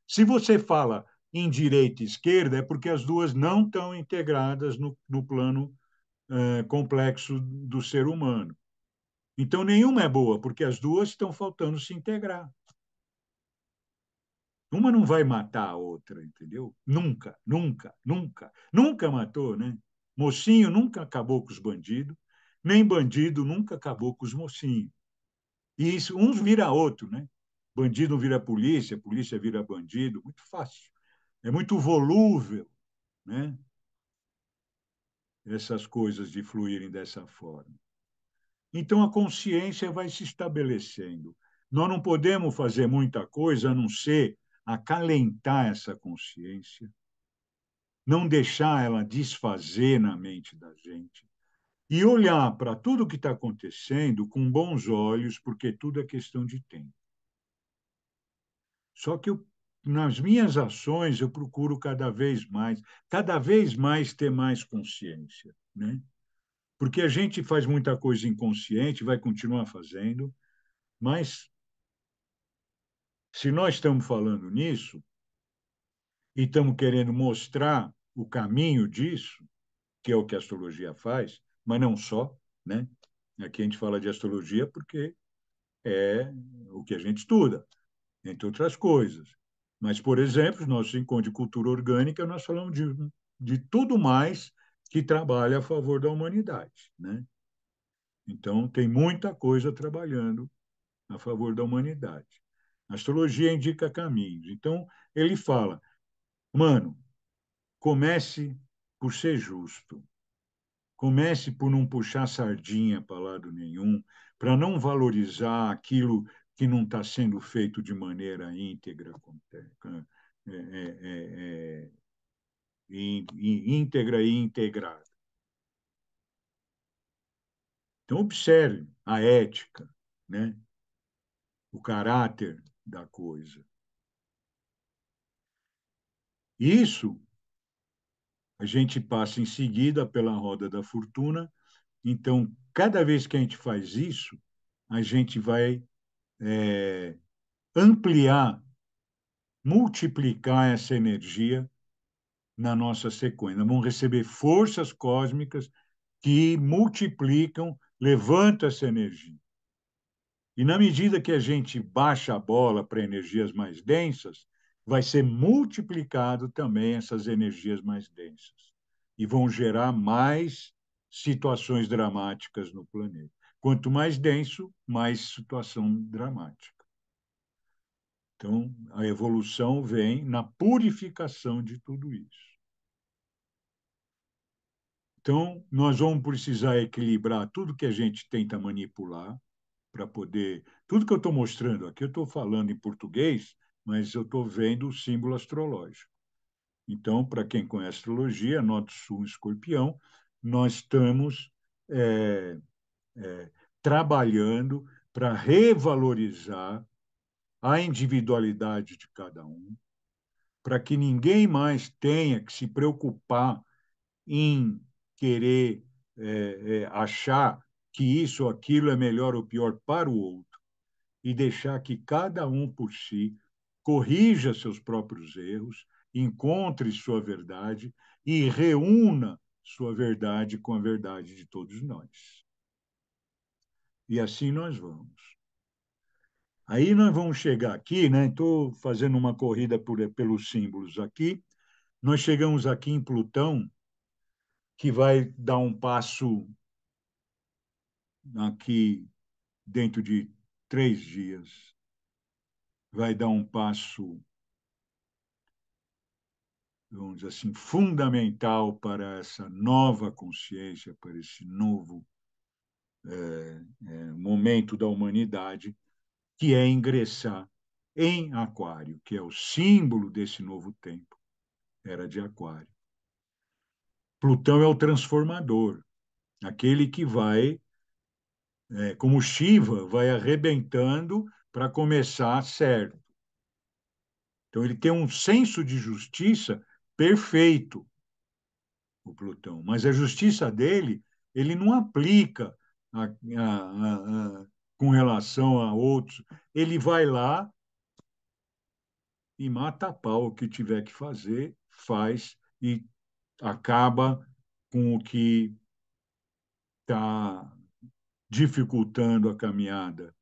Se você fala em direita e esquerda é porque as duas não estão integradas no, no plano eh, complexo do ser humano. Então, nenhuma é boa, porque as duas estão faltando se integrar. Uma não vai matar a outra, entendeu? Nunca, nunca, nunca. Nunca matou, né? Mocinho nunca acabou com os bandidos, nem bandido nunca acabou com os mocinhos. E isso, uns vira outro, né? Bandido vira polícia, polícia vira bandido, muito fácil é muito volúvel, né? Essas coisas de fluírem dessa forma. Então a consciência vai se estabelecendo. Nós não podemos fazer muita coisa a não ser acalentar essa consciência, não deixar ela desfazer na mente da gente e olhar para tudo o que está acontecendo com bons olhos, porque tudo é questão de tempo. Só que eu nas minhas ações eu procuro cada vez mais, cada vez mais ter mais consciência, né? Porque a gente faz muita coisa inconsciente, vai continuar fazendo, mas se nós estamos falando nisso e estamos querendo mostrar o caminho disso, que é o que a astrologia faz, mas não só, né? Aqui a gente fala de astrologia porque é o que a gente estuda, entre outras coisas. Mas, por exemplo, nós encontro de cultura orgânica, nós falamos de, de tudo mais que trabalha a favor da humanidade, né? Então, tem muita coisa trabalhando a favor da humanidade. A astrologia indica caminhos. Então, ele fala, mano, comece por ser justo. Comece por não puxar sardinha para lado nenhum, para não valorizar aquilo que não está sendo feito de maneira íntegra, é, é, íntegra e integrada. Então, observe a ética, né? o caráter da coisa. Isso a gente passa em seguida pela roda da fortuna. Então, cada vez que a gente faz isso, a gente vai é, ampliar, multiplicar essa energia na nossa sequência. vão vamos receber forças cósmicas que multiplicam, levantam essa energia. E na medida que a gente baixa a bola para energias mais densas, vai ser multiplicado também essas energias mais densas e vão gerar mais situações dramáticas no planeta. Quanto mais denso, mais situação dramática. Então, a evolução vem na purificação de tudo isso. Então, nós vamos precisar equilibrar tudo que a gente tenta manipular para poder. Tudo que eu estou mostrando aqui, eu estou falando em português, mas eu estou vendo o símbolo astrológico. Então, para quem conhece astrologia, Norte Sul Escorpião, nós estamos é, é, trabalhando para revalorizar a individualidade de cada um, para que ninguém mais tenha que se preocupar em querer é, é, achar que isso ou aquilo é melhor ou pior para o outro e deixar que cada um por si corrija seus próprios erros, encontre sua verdade e reúna sua verdade com a verdade de todos nós. E assim nós vamos. Aí nós vamos chegar aqui, né? Estou fazendo uma corrida por, pelos símbolos aqui. Nós chegamos aqui em Plutão, que vai dar um passo aqui dentro de três dias. Vai dar um passo, vamos dizer assim, fundamental para essa nova consciência, para esse novo é, é, momento da humanidade, que é ingressar em Aquário, que é o símbolo desse novo tempo, era de Aquário. Plutão é o transformador, aquele que vai, é, como Shiva, vai arrebentando para começar certo. Então, ele tem um senso de justiça perfeito, o Plutão, mas a justiça dele, ele não aplica a, a, a, com relação a outros, ele vai lá e mata a pau o que tiver que fazer, faz e acaba com o que está dificultando a caminhada.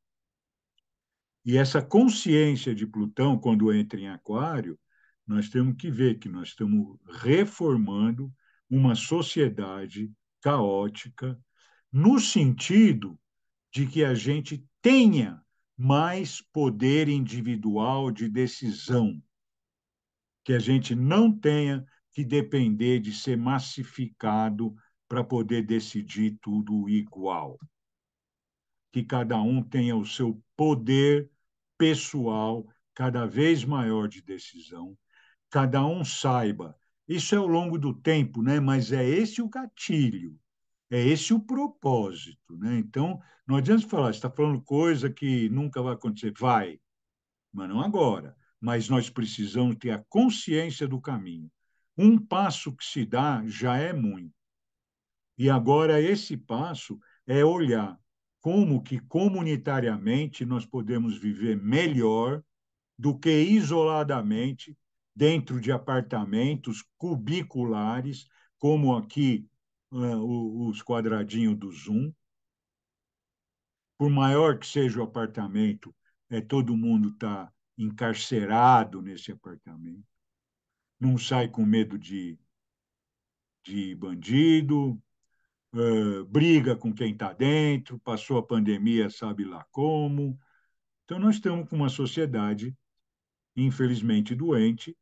E essa consciência de Plutão, quando entra em Aquário, nós temos que ver que nós estamos reformando uma sociedade caótica, no sentido de que a gente tenha mais poder individual de decisão, que a gente não tenha que depender de ser massificado para poder decidir tudo igual. Que cada um tenha o seu poder pessoal cada vez maior de decisão, cada um saiba. Isso é ao longo do tempo, né? mas é esse o gatilho é esse o propósito. Né? Então, não adianta falar, está falando coisa que nunca vai acontecer. Vai, mas não agora. Mas nós precisamos ter a consciência do caminho. Um passo que se dá já é muito. E agora esse passo é olhar como que comunitariamente nós podemos viver melhor do que isoladamente dentro de apartamentos cubiculares, como aqui né, os quadradinhos do Zoom. Por maior que seja o apartamento, é, todo mundo está encarcerado nesse apartamento. Não sai com medo de, de bandido, uh, briga com quem está dentro, passou a pandemia, sabe lá como. Então, nós estamos com uma sociedade, infelizmente, doente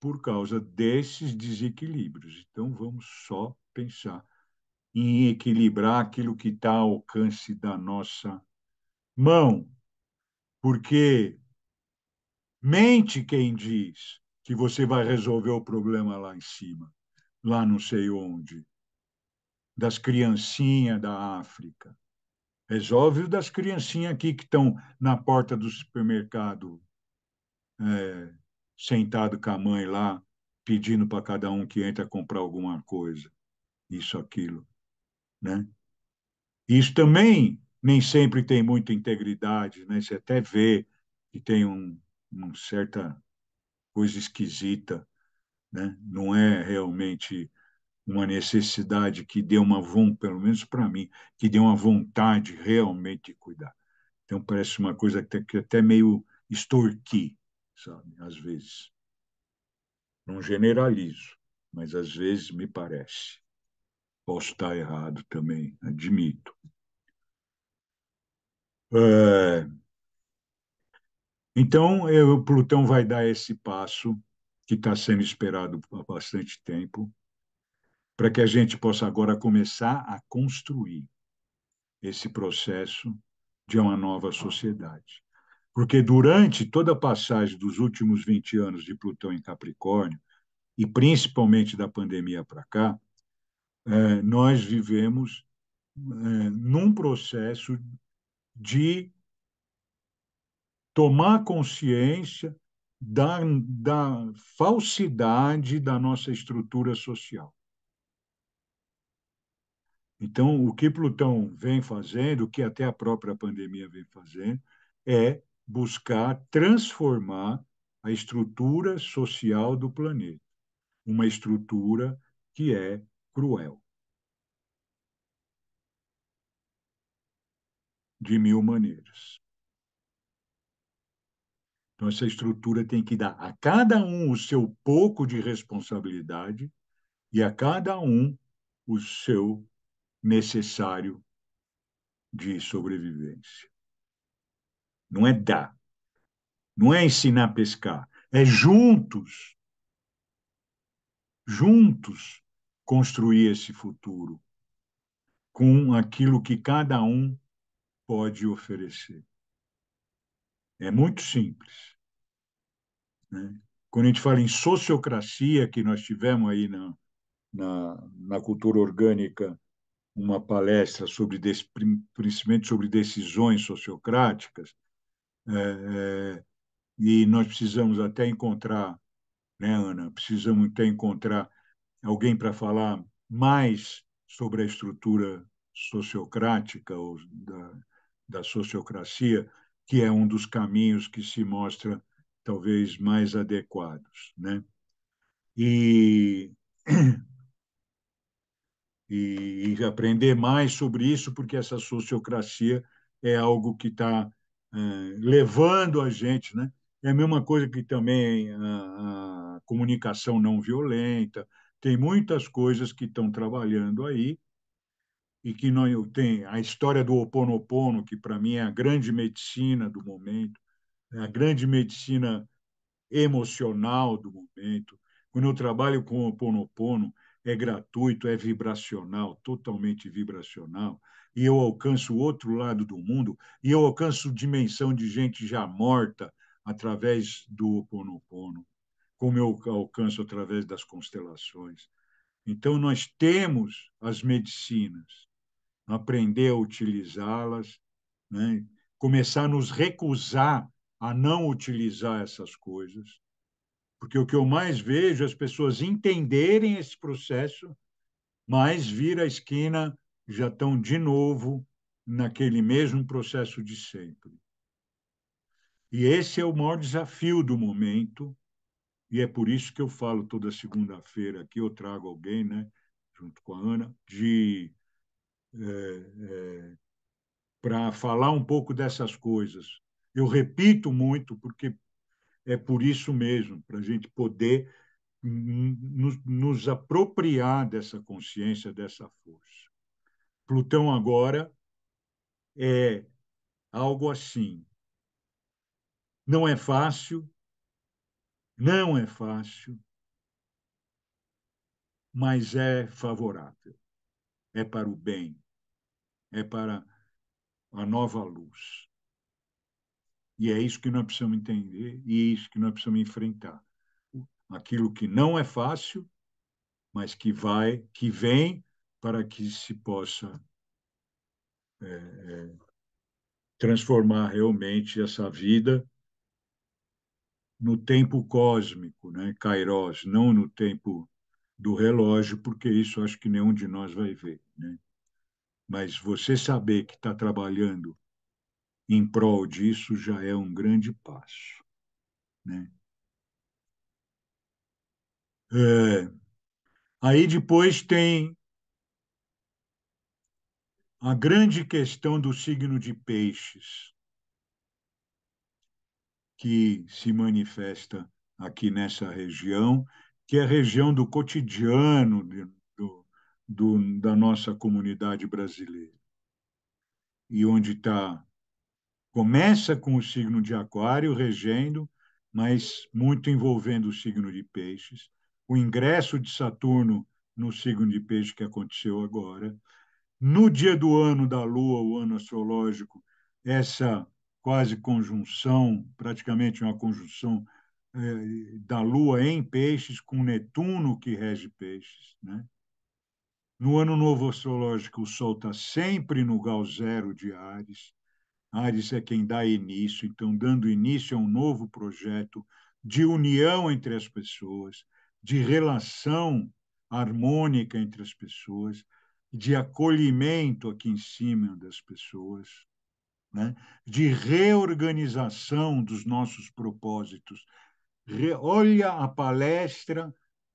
por causa desses desequilíbrios. Então, vamos só pensar em equilibrar aquilo que está ao alcance da nossa mão, porque mente quem diz que você vai resolver o problema lá em cima, lá não sei onde, das criancinhas da África. Resolve o das criancinhas aqui que estão na porta do supermercado, é, sentado com a mãe lá, pedindo para cada um que entra comprar alguma coisa isso, aquilo. Né? Isso também nem sempre tem muita integridade, né? Você até vê que tem um, uma certa coisa esquisita, né? Não é realmente uma necessidade que dê uma vontade, pelo menos para mim, que dê uma vontade realmente de cuidar. Então parece uma coisa que até, até meio estorqui, sabe? Às vezes. Não generalizo, mas às vezes me parece. Posso estar errado também, admito. É... Então, eu, Plutão vai dar esse passo que está sendo esperado há bastante tempo, para que a gente possa agora começar a construir esse processo de uma nova sociedade. Porque durante toda a passagem dos últimos 20 anos de Plutão em Capricórnio, e principalmente da pandemia para cá, é, nós vivemos é, num processo de tomar consciência da, da falsidade da nossa estrutura social. Então, o que Plutão vem fazendo, o que até a própria pandemia vem fazendo, é buscar transformar a estrutura social do planeta, uma estrutura que é cruel. De mil maneiras. Então, essa estrutura tem que dar a cada um o seu pouco de responsabilidade e a cada um o seu necessário de sobrevivência. Não é dar, não é ensinar a pescar, é juntos, juntos construir esse futuro com aquilo que cada um pode oferecer. É muito simples. Né? Quando a gente fala em sociocracia, que nós tivemos aí na, na, na cultura orgânica uma palestra sobre principalmente sobre decisões sociocráticas, é, é, e nós precisamos até encontrar, né, Ana? Precisamos até encontrar alguém para falar mais sobre a estrutura sociocrática ou da, da sociocracia, que é um dos caminhos que se mostra talvez mais adequados, né? E e, aprender mais sobre isso, porque essa sociocracia é algo que está levando a gente. Né? É a mesma coisa que também a, a comunicação não violenta, tem muitas coisas que estão trabalhando aí e que não tem a história do oponopono que para mim é a grande medicina do momento é a grande medicina emocional do momento quando eu trabalho com oponopono é gratuito é vibracional totalmente vibracional e eu alcanço o outro lado do mundo e eu alcanço dimensão de gente já morta através do oponopono como eu alcanço através das constelações. Então, nós temos as medicinas, aprender a utilizá-las, né? começar a nos recusar a não utilizar essas coisas, porque o que eu mais vejo é as pessoas entenderem esse processo, mas vir a esquina já estão de novo naquele mesmo processo de sempre. E esse é o maior desafio do momento, e é por isso que eu falo toda segunda-feira aqui, eu trago alguém, né, junto com a Ana, de é, é, para falar um pouco dessas coisas. Eu repito muito porque é por isso mesmo, para a gente poder nos, nos apropriar dessa consciência, dessa força. Plutão agora é algo assim. Não é fácil, não é fácil, mas é favorável. É para o bem, é para a nova luz. E é isso que nós precisamos entender e é isso que nós precisamos enfrentar. Aquilo que não é fácil, mas que vai, que vem para que se possa é, é, transformar realmente essa vida no tempo cósmico, né, Kairos, não no tempo do relógio, porque isso acho que nenhum de nós vai ver. Né? Mas você saber que está trabalhando em prol disso já é um grande passo. Né? É, aí depois tem a grande questão do signo de peixes que se manifesta aqui nessa região, que é a região do cotidiano de, do, do, da nossa comunidade brasileira. E onde está. Começa com o signo de Aquário regendo, mas muito envolvendo o signo de Peixes. O ingresso de Saturno no signo de Peixes que aconteceu agora. No dia do ano da Lua, o ano astrológico, essa quase conjunção, praticamente uma conjunção é, da Lua em Peixes com Netuno que rege Peixes, né? No ano novo astrológico, o Sol está sempre no grau zero de Ares. Ares é quem dá início, então, dando início a um novo projeto de união entre as pessoas, de relação harmônica entre as pessoas, de acolhimento aqui em cima das pessoas né? de reorganização dos nossos propósitos. Re... olha a palestra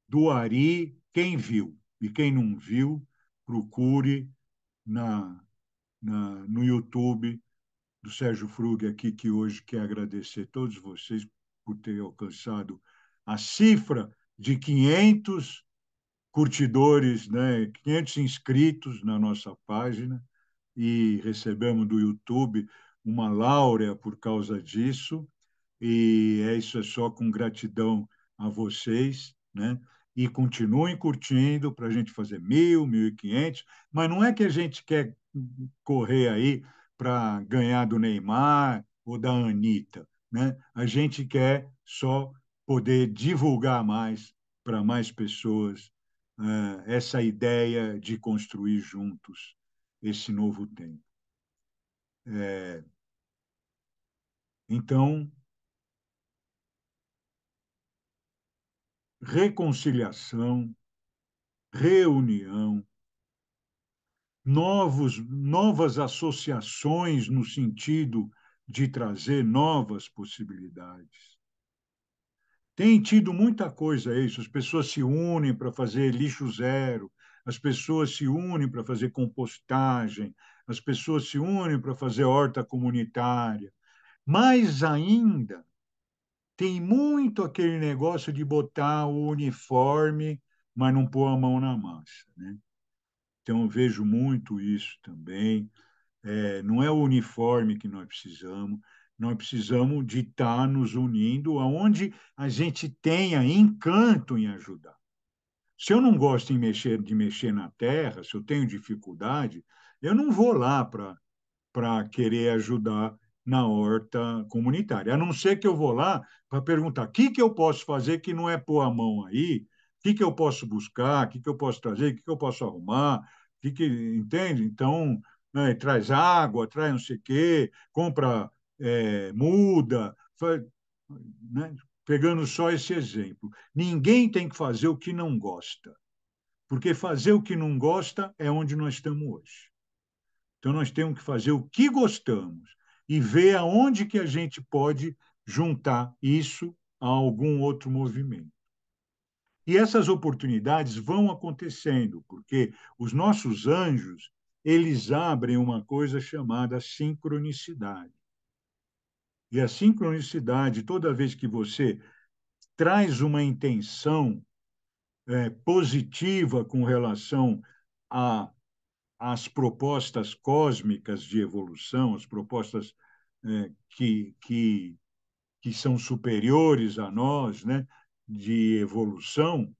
do Ari, quem viu e quem não viu, procure na, na, no YouTube do Sérgio Frug aqui, que hoje quer agradecer a todos vocês por ter alcançado a cifra de 500 curtidores, né, 500 inscritos na nossa página e recebemos do YouTube uma láurea por causa disso. E é isso é só com gratidão a vocês, né? E continuem curtindo para a gente fazer mil, mil e quinhentos. Mas não é que a gente quer correr aí para ganhar do Neymar ou da Anitta, né? A gente quer só poder divulgar mais para mais pessoas uh, essa ideia de construir juntos esse novo tempo. É, então, reconciliação, reunião, novos, novas associações no sentido de trazer novas possibilidades. Tem tido muita coisa isso, as pessoas se unem para fazer lixo zero, as pessoas se unem para fazer compostagem, as pessoas se unem para fazer horta comunitária. Mais ainda, tem muito aquele negócio de botar o uniforme, mas não pôr a mão na massa. Né? Então, eu vejo muito isso também. É, não é o uniforme que nós precisamos, nós precisamos de estar nos unindo aonde a gente tenha encanto em ajudar. Se eu não gosto de mexer, de mexer na terra, se eu tenho dificuldade, eu não vou lá para querer ajudar na horta comunitária. A não ser que eu vou lá para perguntar o que, que eu posso fazer que não é pôr a mão aí, o que, que eu posso buscar, o que, que eu posso trazer, o que, que eu posso arrumar, que, que entende? Então, né, traz água, traz não sei o quê, compra é, muda, faz, né? pegando só esse exemplo. Ninguém tem que fazer o que não gosta, porque fazer o que não gosta é onde nós estamos hoje. Então, nós temos que fazer o que gostamos e ver aonde que a gente pode juntar isso a algum outro movimento. E essas oportunidades vão acontecendo, porque os nossos anjos, eles abrem uma coisa chamada sincronicidade. E a sincronicidade, toda vez que você traz uma intenção é, positiva com relação a as propostas cósmicas de evolução, as propostas é, que, que, que são superiores a nós, né, de evolução,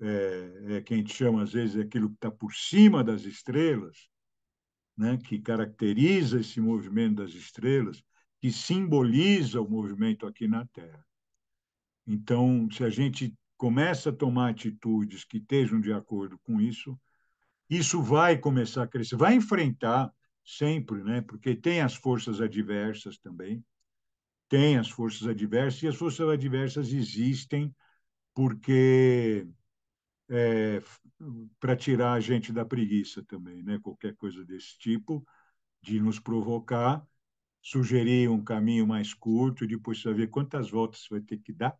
é, é, que a gente chama às vezes é aquilo que está por cima das estrelas, né, que caracteriza esse movimento das estrelas, que simboliza o movimento aqui na Terra. Então, se a gente começa a tomar atitudes que estejam de acordo com isso, isso vai começar a crescer, vai enfrentar sempre, né? Porque tem as forças adversas também, tem as forças adversas e as forças adversas existem porque é, para tirar a gente da preguiça também, né? Qualquer coisa desse tipo de nos provocar sugerir um caminho mais curto e depois saber quantas voltas você vai ter que dar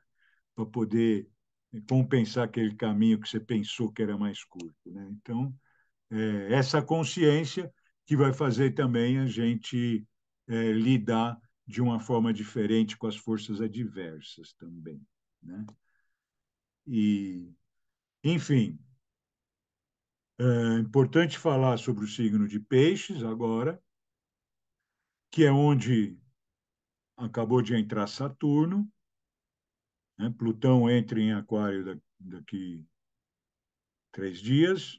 para poder eh, compensar aquele caminho que você pensou que era mais curto. Né? Então, é, essa consciência que vai fazer também a gente é, lidar de uma forma diferente com as forças adversas também, né? E, enfim, é, é importante falar sobre o signo de peixes agora, que é onde acabou de entrar Saturno. Né? Plutão entra em Aquário daqui três dias.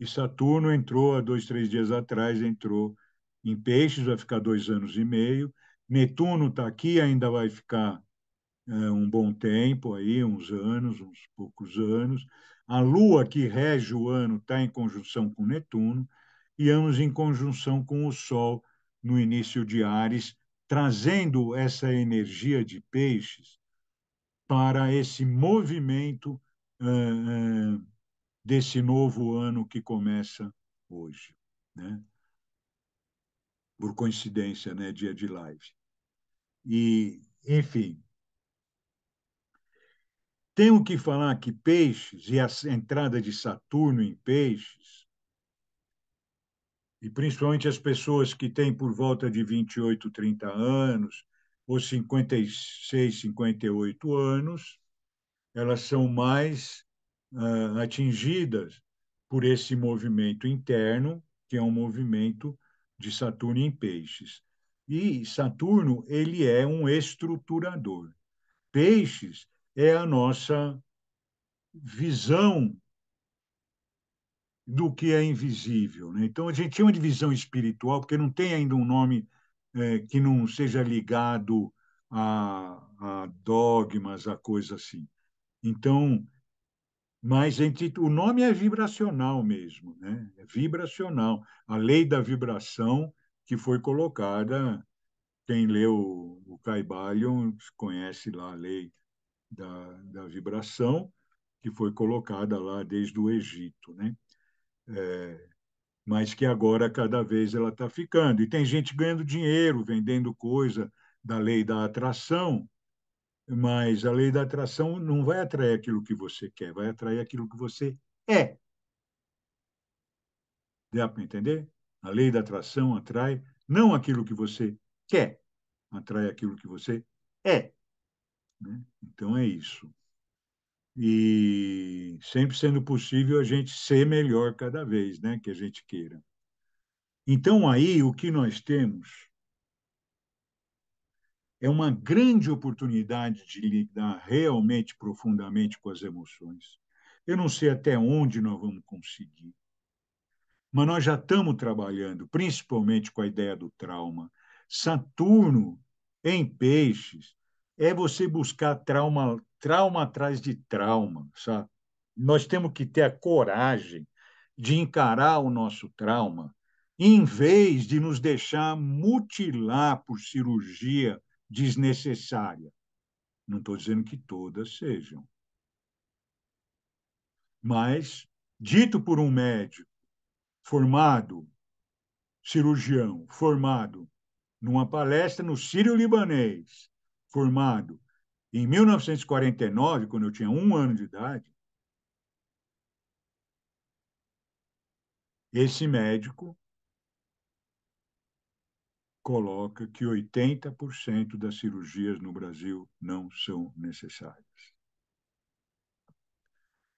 E Saturno entrou há dois, três dias atrás, entrou em Peixes, vai ficar dois anos e meio. Netuno está aqui, ainda vai ficar é, um bom tempo aí, uns anos, uns poucos anos. A Lua, que rege o ano, está em conjunção com Netuno, e ambos em conjunção com o Sol, no início de Ares, trazendo essa energia de peixes para esse movimento uh, uh, desse novo ano que começa hoje, né? Por coincidência, né? Dia de live. E, enfim, tenho que falar que peixes e a entrada de Saturno em peixes e principalmente as pessoas que têm por volta de 28, 30 anos, ou 56, 58 anos, elas são mais uh, atingidas por esse movimento interno, que é um movimento de Saturno em peixes. E Saturno, ele é um estruturador. Peixes é a nossa visão do que é invisível. Né? Então, a gente chama de visão espiritual, porque não tem ainda um nome é, que não seja ligado a, a, dogmas, a coisa assim. Então, mas gente, o nome é vibracional mesmo, né? É vibracional. A lei da vibração que foi colocada, quem leu o Caibalion conhece lá a lei da, da vibração, que foi colocada lá desde o Egito, né? é, mas que agora cada vez ela está ficando. E tem gente ganhando dinheiro, vendendo coisa da lei da atração, mas a lei da atração não vai atrair aquilo que você quer, vai atrair aquilo que você é. Dá para entender? A lei da atração atrai não aquilo que você quer, atrai aquilo que você é. Né? Então é isso e sempre sendo possível a gente ser melhor cada vez, né, que a gente queira. Então aí o que nós temos é uma grande oportunidade de lidar realmente profundamente com as emoções. Eu não sei até onde nós vamos conseguir, mas nós já estamos trabalhando, principalmente com a ideia do trauma. Saturno em peixes é você buscar trauma, trauma atrás de trauma, sabe? Nós temos que ter a coragem de encarar o nosso trauma, em vez de nos deixar mutilar por cirurgia desnecessária. Não estou dizendo que todas sejam. Mas, dito por um médico formado, cirurgião, formado numa palestra no Sírio-Libanês, formado em 1949, quando eu tinha um ano de idade, esse médico coloca que 80% das cirurgias no Brasil não são necessárias.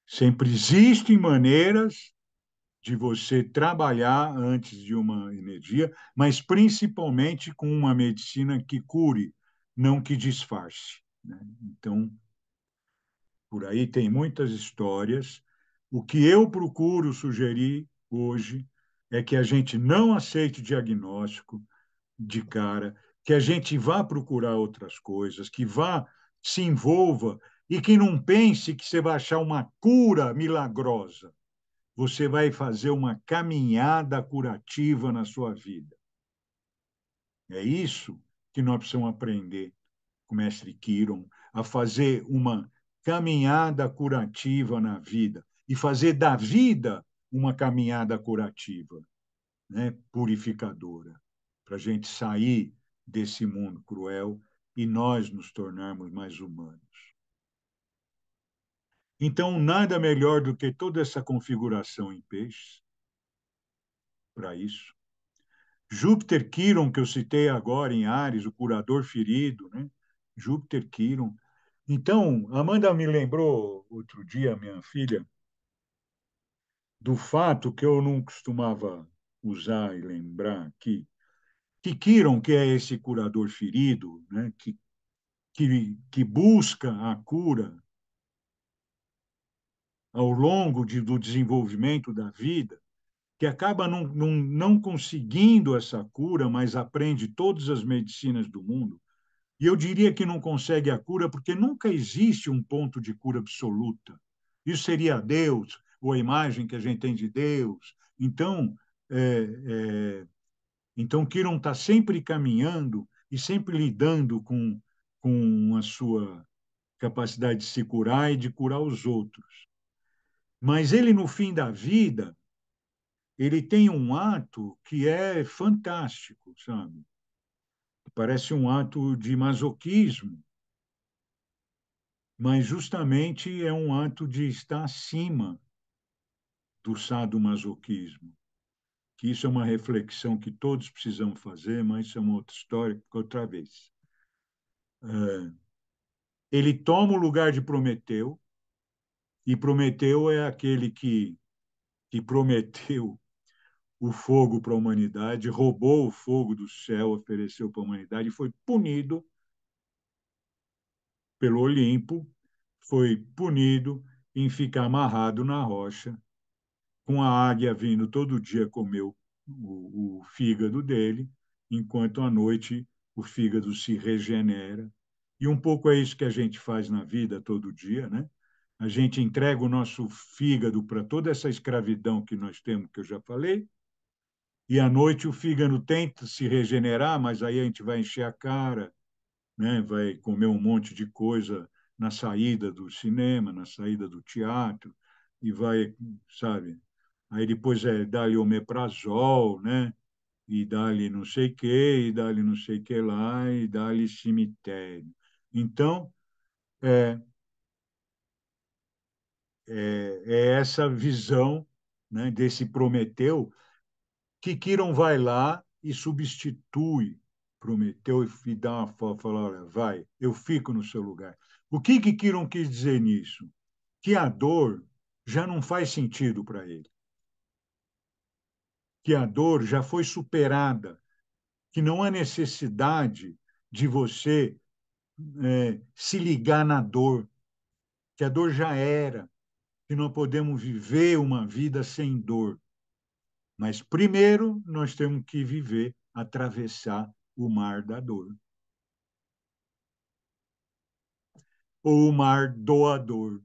Sempre existem maneiras de você trabalhar antes de uma energia, mas principalmente com uma medicina que cure, não que disfarce. Né? Então, por aí tem muitas histórias. O que eu procuro sugerir hoje é que a gente não aceite diagnóstico de cara, que a gente vá procurar outras coisas, que vá se envolva e que não pense que você vai achar uma cura milagrosa. Você vai fazer uma caminhada curativa na sua vida. É isso que nós precisamos aprender com o mestre Kiron a fazer uma caminhada curativa na vida e fazer da vida uma caminhada curativa, né? purificadora, para a gente sair desse mundo cruel e nós nos tornarmos mais humanos. Então, nada melhor do que toda essa configuração em peixes para isso. Júpiter Quiron, que eu citei agora em Ares, o curador ferido, né? Júpiter Quiron. Então, Amanda me lembrou outro dia, minha filha, do fato que eu não costumava usar e lembrar aqui, que Quiron, que é esse curador ferido, né? que, que, que busca a cura ao longo de, do desenvolvimento da vida, que acaba não, não, não conseguindo essa cura, mas aprende todas as medicinas do mundo, e eu diria que não consegue a cura porque nunca existe um ponto de cura absoluta. Isso seria Deus, ou a imagem que a gente tem de Deus. Então, é, é, então Kiron está sempre caminhando e sempre lidando com, com a sua capacidade de se curar e de curar os outros. Mas ele, no fim da vida, ele tem um ato que é fantástico, sabe? Parece um ato de masoquismo, mas justamente é um ato de estar acima do sadomasoquismo. Que isso é uma reflexão que todos precisam fazer, mas isso é uma outra história, é outra vez. É, ele toma o lugar de Prometeu, e Prometeu é aquele que, que prometeu o fogo para a humanidade, roubou o fogo do céu, ofereceu para a humanidade, foi punido pelo Olimpo, foi punido em ficar amarrado na rocha, com a águia vindo todo dia comer o, o, o fígado dele, enquanto à noite o fígado se regenera. E um pouco é isso que a gente faz na vida todo dia, né? A gente entrega o nosso fígado para toda essa escravidão que nós temos, que eu já falei, e à noite o fígado tenta se regenerar, mas aí a gente vai encher a cara, né? vai comer um monte de coisa na saída do cinema, na saída do teatro, e vai, sabe? Aí depois é dar-lhe omeprazol, né? e dá-lhe não sei o quê, e dá-lhe não sei o que lá, e dá-lhe cemitério. Então, é, é, é essa visão né, desse Prometeu que Kiron vai lá e substitui Prometeu e dá uma fala, fala, olha, vai, eu fico no seu lugar. O que que Kiron quis dizer nisso? Que a dor já não faz sentido para ele. Que a dor já foi superada, que não há necessidade de você é, se ligar na dor, que a dor já era, que não podemos viver uma vida sem dor. Mas primeiro nós temos que viver, atravessar o mar da dor. Ou o mar doador.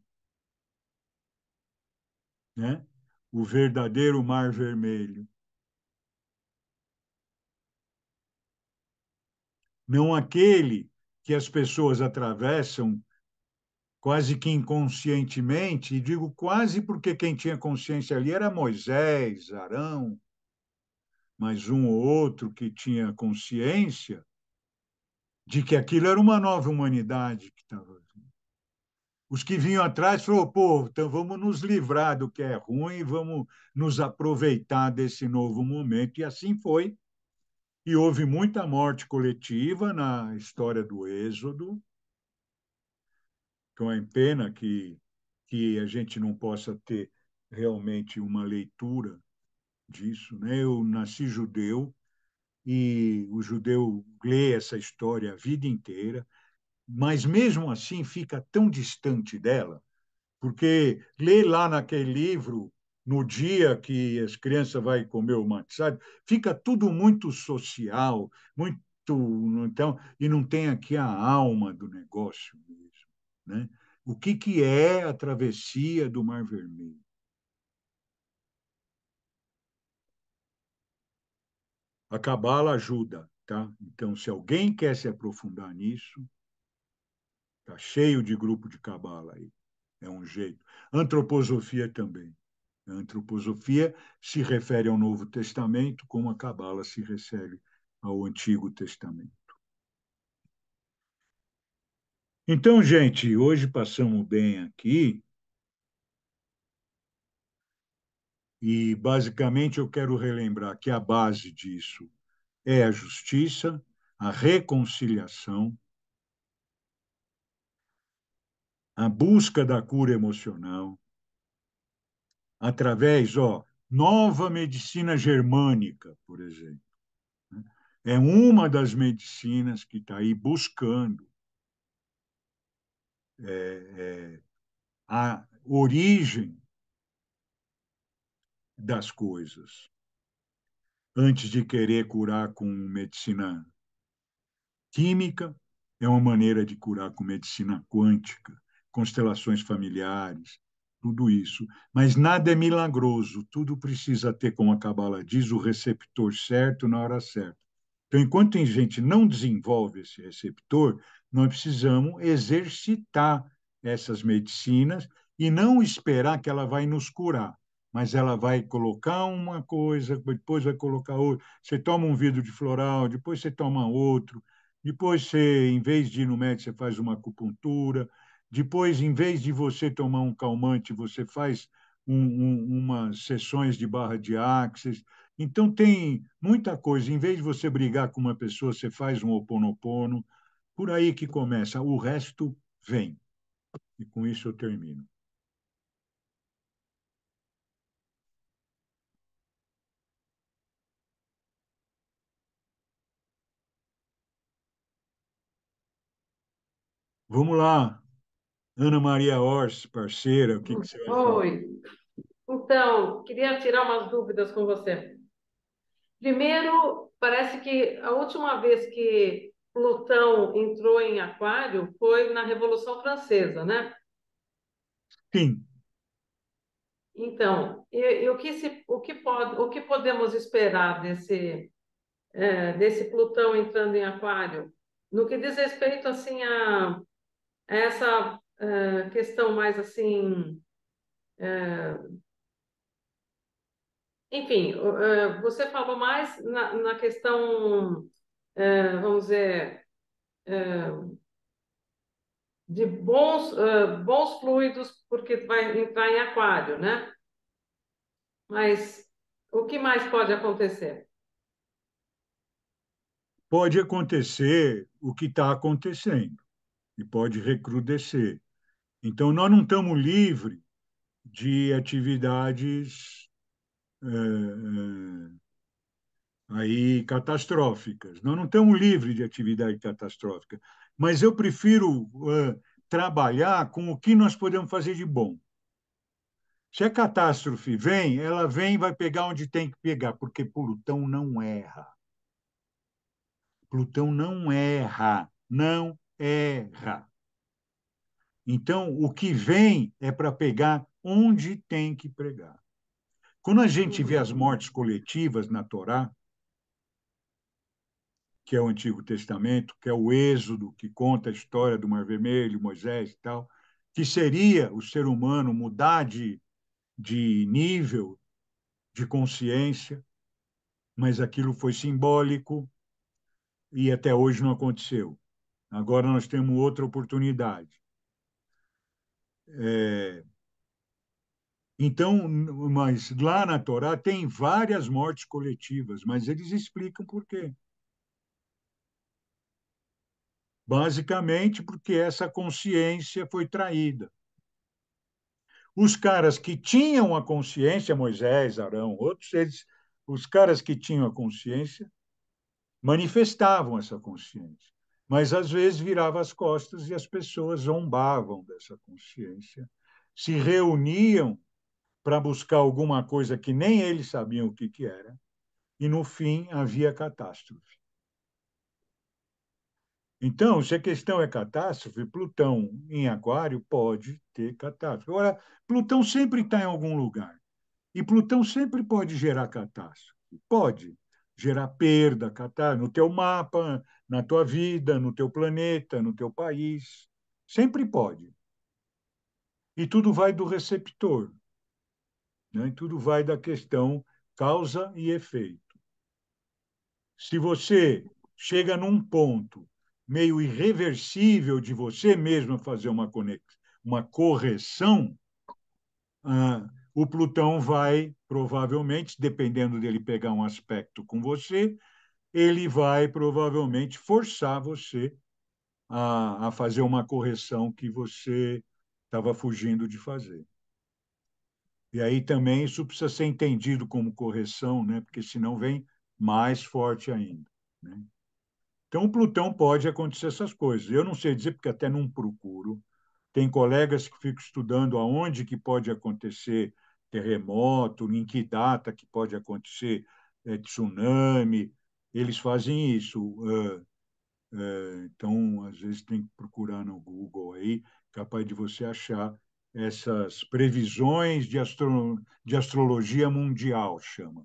Né? O verdadeiro mar vermelho. Não aquele que as pessoas atravessam quase que inconscientemente, e digo quase porque quem tinha consciência ali era Moisés, Arão, mas um ou outro que tinha consciência de que aquilo era uma nova humanidade que estava os que vinham atrás falou povo então vamos nos livrar do que é ruim, vamos nos aproveitar desse novo momento. E assim foi. E houve muita morte coletiva na história do Êxodo, então, é pena que, que a gente não possa ter realmente uma leitura disso. Né? Eu nasci judeu e o judeu lê essa história a vida inteira, mas mesmo assim fica tão distante dela, porque lê lá naquele livro no dia que as crianças vai comer o matzá, fica tudo muito social, muito então e não tem aqui a alma do negócio mesmo. Né? O que, que é a travessia do Mar Vermelho? A cabala ajuda, tá? Então, se alguém quer se aprofundar nisso, tá cheio de grupo de cabala aí. É um jeito. Antroposofia também. A antroposofia se refere ao Novo Testamento como a cabala se refere ao Antigo Testamento. Então, gente, hoje passamos bem aqui. E, basicamente, eu quero relembrar que a base disso é a justiça, a reconciliação, a busca da cura emocional, através, ó, nova medicina germânica, por exemplo. Né? É uma das medicinas que está aí buscando é, é, a origem das coisas, antes de querer curar com medicina química, é uma maneira de curar com medicina quântica, constelações familiares, tudo isso. Mas nada é milagroso, tudo precisa ter, como a Kabbalah. diz, o receptor certo na hora certa. Então, enquanto a gente não desenvolve esse receptor, nós precisamos exercitar essas medicinas e não esperar que ela vai nos curar, mas ela vai colocar uma coisa, depois vai colocar outra. Você toma um vidro de floral, depois você toma outro, depois você, em vez de ir no médico, você faz uma acupuntura, depois, em vez de você tomar um calmante, você faz um, um, umas sessões de barra de axis. Então, tem muita coisa. Em vez de você brigar com uma pessoa, você faz um oponopono. Por aí que começa, o resto vem. E com isso eu termino. Vamos lá, Ana Maria Ors, parceira, o que, que você vai falar? Oi. Então, queria tirar umas dúvidas com você. Primeiro, parece que a última vez que Plutão entrou em Aquário foi na Revolução Francesa, né? Sim. Então, e, e o, que se, o, que pode, o que podemos esperar desse, é, desse Plutão entrando em Aquário? No que diz respeito assim a, a essa é, questão mais assim, é, enfim, é, você falou mais na, na questão ah, vamos dizer, uh, de bons, uh, bons fluidos, porque vai entrar em aquário, né? Mas o que mais pode acontecer? Pode acontecer o que está acontecendo e pode recrudescer. Então, nós não estamos livres de atividades aí catastróficas. Nós não estamos livres de atividade catastrófica, mas eu prefiro uh, trabalhar com o que nós podemos fazer de bom. Se a é catástrofe vem, ela vem e vai pegar onde tem que pegar, porque Plutão não erra. Plutão não erra, não erra. Então, o que vem é para pegar onde tem que pregar. Quando a gente vê as mortes coletivas na Torá, que é o Antigo Testamento, que é o Êxodo, que conta a história do Mar Vermelho, Moisés e tal, que seria o ser humano mudar de, de nível de consciência, mas aquilo foi simbólico e até hoje não aconteceu. Agora nós temos outra oportunidade. É... Então, mas lá na Torá tem várias mortes coletivas, mas eles explicam por quê basicamente porque essa consciência foi traída. Os caras que tinham a consciência, Moisés, Arão, outros, eles, os caras que tinham a consciência manifestavam essa consciência, mas às vezes virava as costas e as pessoas zombavam dessa consciência, se reuniam para buscar alguma coisa que nem eles sabiam o que, que era, e no fim havia catástrofe. Então, se a questão é catástrofe, Plutão em Aquário pode ter catástrofe. Agora, Plutão sempre está em algum lugar. E Plutão sempre pode gerar catástrofe. Pode gerar perda, catástrofe, no teu mapa, na tua vida, no teu planeta, no teu país. Sempre pode. E tudo vai do receptor. Né? E tudo vai da questão causa e efeito. Se você chega num ponto meio irreversível de você mesmo fazer uma, uma correção, ah, o Plutão vai, provavelmente, dependendo dele pegar um aspecto com você, ele vai provavelmente forçar você a, a fazer uma correção que você estava fugindo de fazer. E aí também isso precisa ser entendido como correção, né? porque senão vem mais forte ainda. Né? Então, Plutão pode acontecer essas coisas. Eu não sei dizer, porque até não procuro. Tem colegas que ficam estudando aonde que pode acontecer terremoto, em que data que pode acontecer é, tsunami. Eles fazem isso. então, às vezes, tem que procurar no Google aí, capaz de você achar essas previsões de, astro... de astrologia mundial, chama.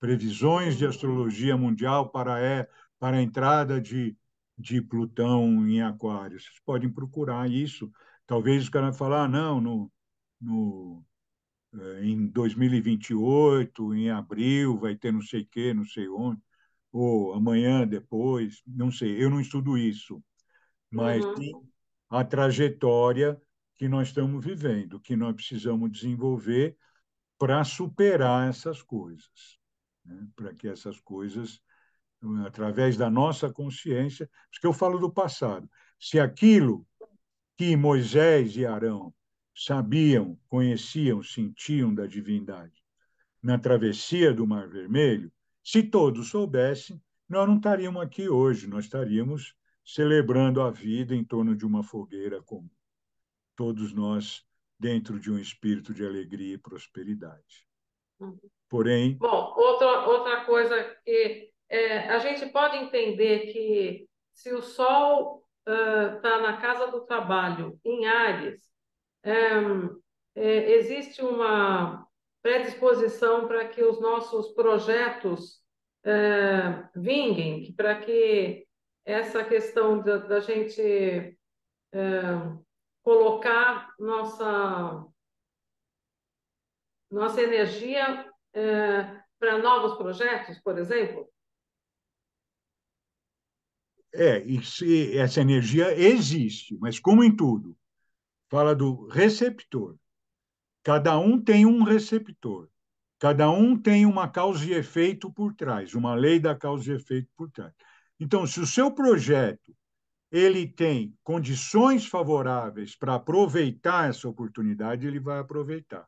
Previsões de astrologia mundial para, é para a entrada de, de Plutão em Aquário. Vocês podem procurar isso. Talvez os caras falar, ah, não, no, no, eh, em 2028, em abril, vai ter não sei o quê, não sei onde, ou amanhã, depois, não sei. Eu não estudo isso, mas uhum. a trajetória que nós estamos vivendo, que nós precisamos desenvolver para superar essas coisas, né? para que essas coisas através da nossa consciência, porque eu falo do passado. Se aquilo que Moisés e Arão sabiam, conheciam, sentiam da divindade na travessia do Mar Vermelho, se todos soubessem, nós não estaríamos aqui hoje, nós estaríamos celebrando a vida em torno de uma fogueira comum. Todos nós dentro de um espírito de alegria e prosperidade. Uhum. Porém. Bom, outra, outra coisa que é, a gente pode entender que se o Sol está uh, na Casa do Trabalho, em Ares, é, existe uma predisposição para que os nossos projetos vinguem, para que essa questão da, gente colocar nossa, nossa energia para novos projetos, por exemplo, é, e se, essa energia existe, mas como em tudo, fala do receptor. Cada um tem um receptor. Cada um tem uma causa e efeito por trás, uma lei da causa e efeito por trás. Então, se o seu projeto ele tem condições favoráveis para aproveitar essa oportunidade, ele vai aproveitar.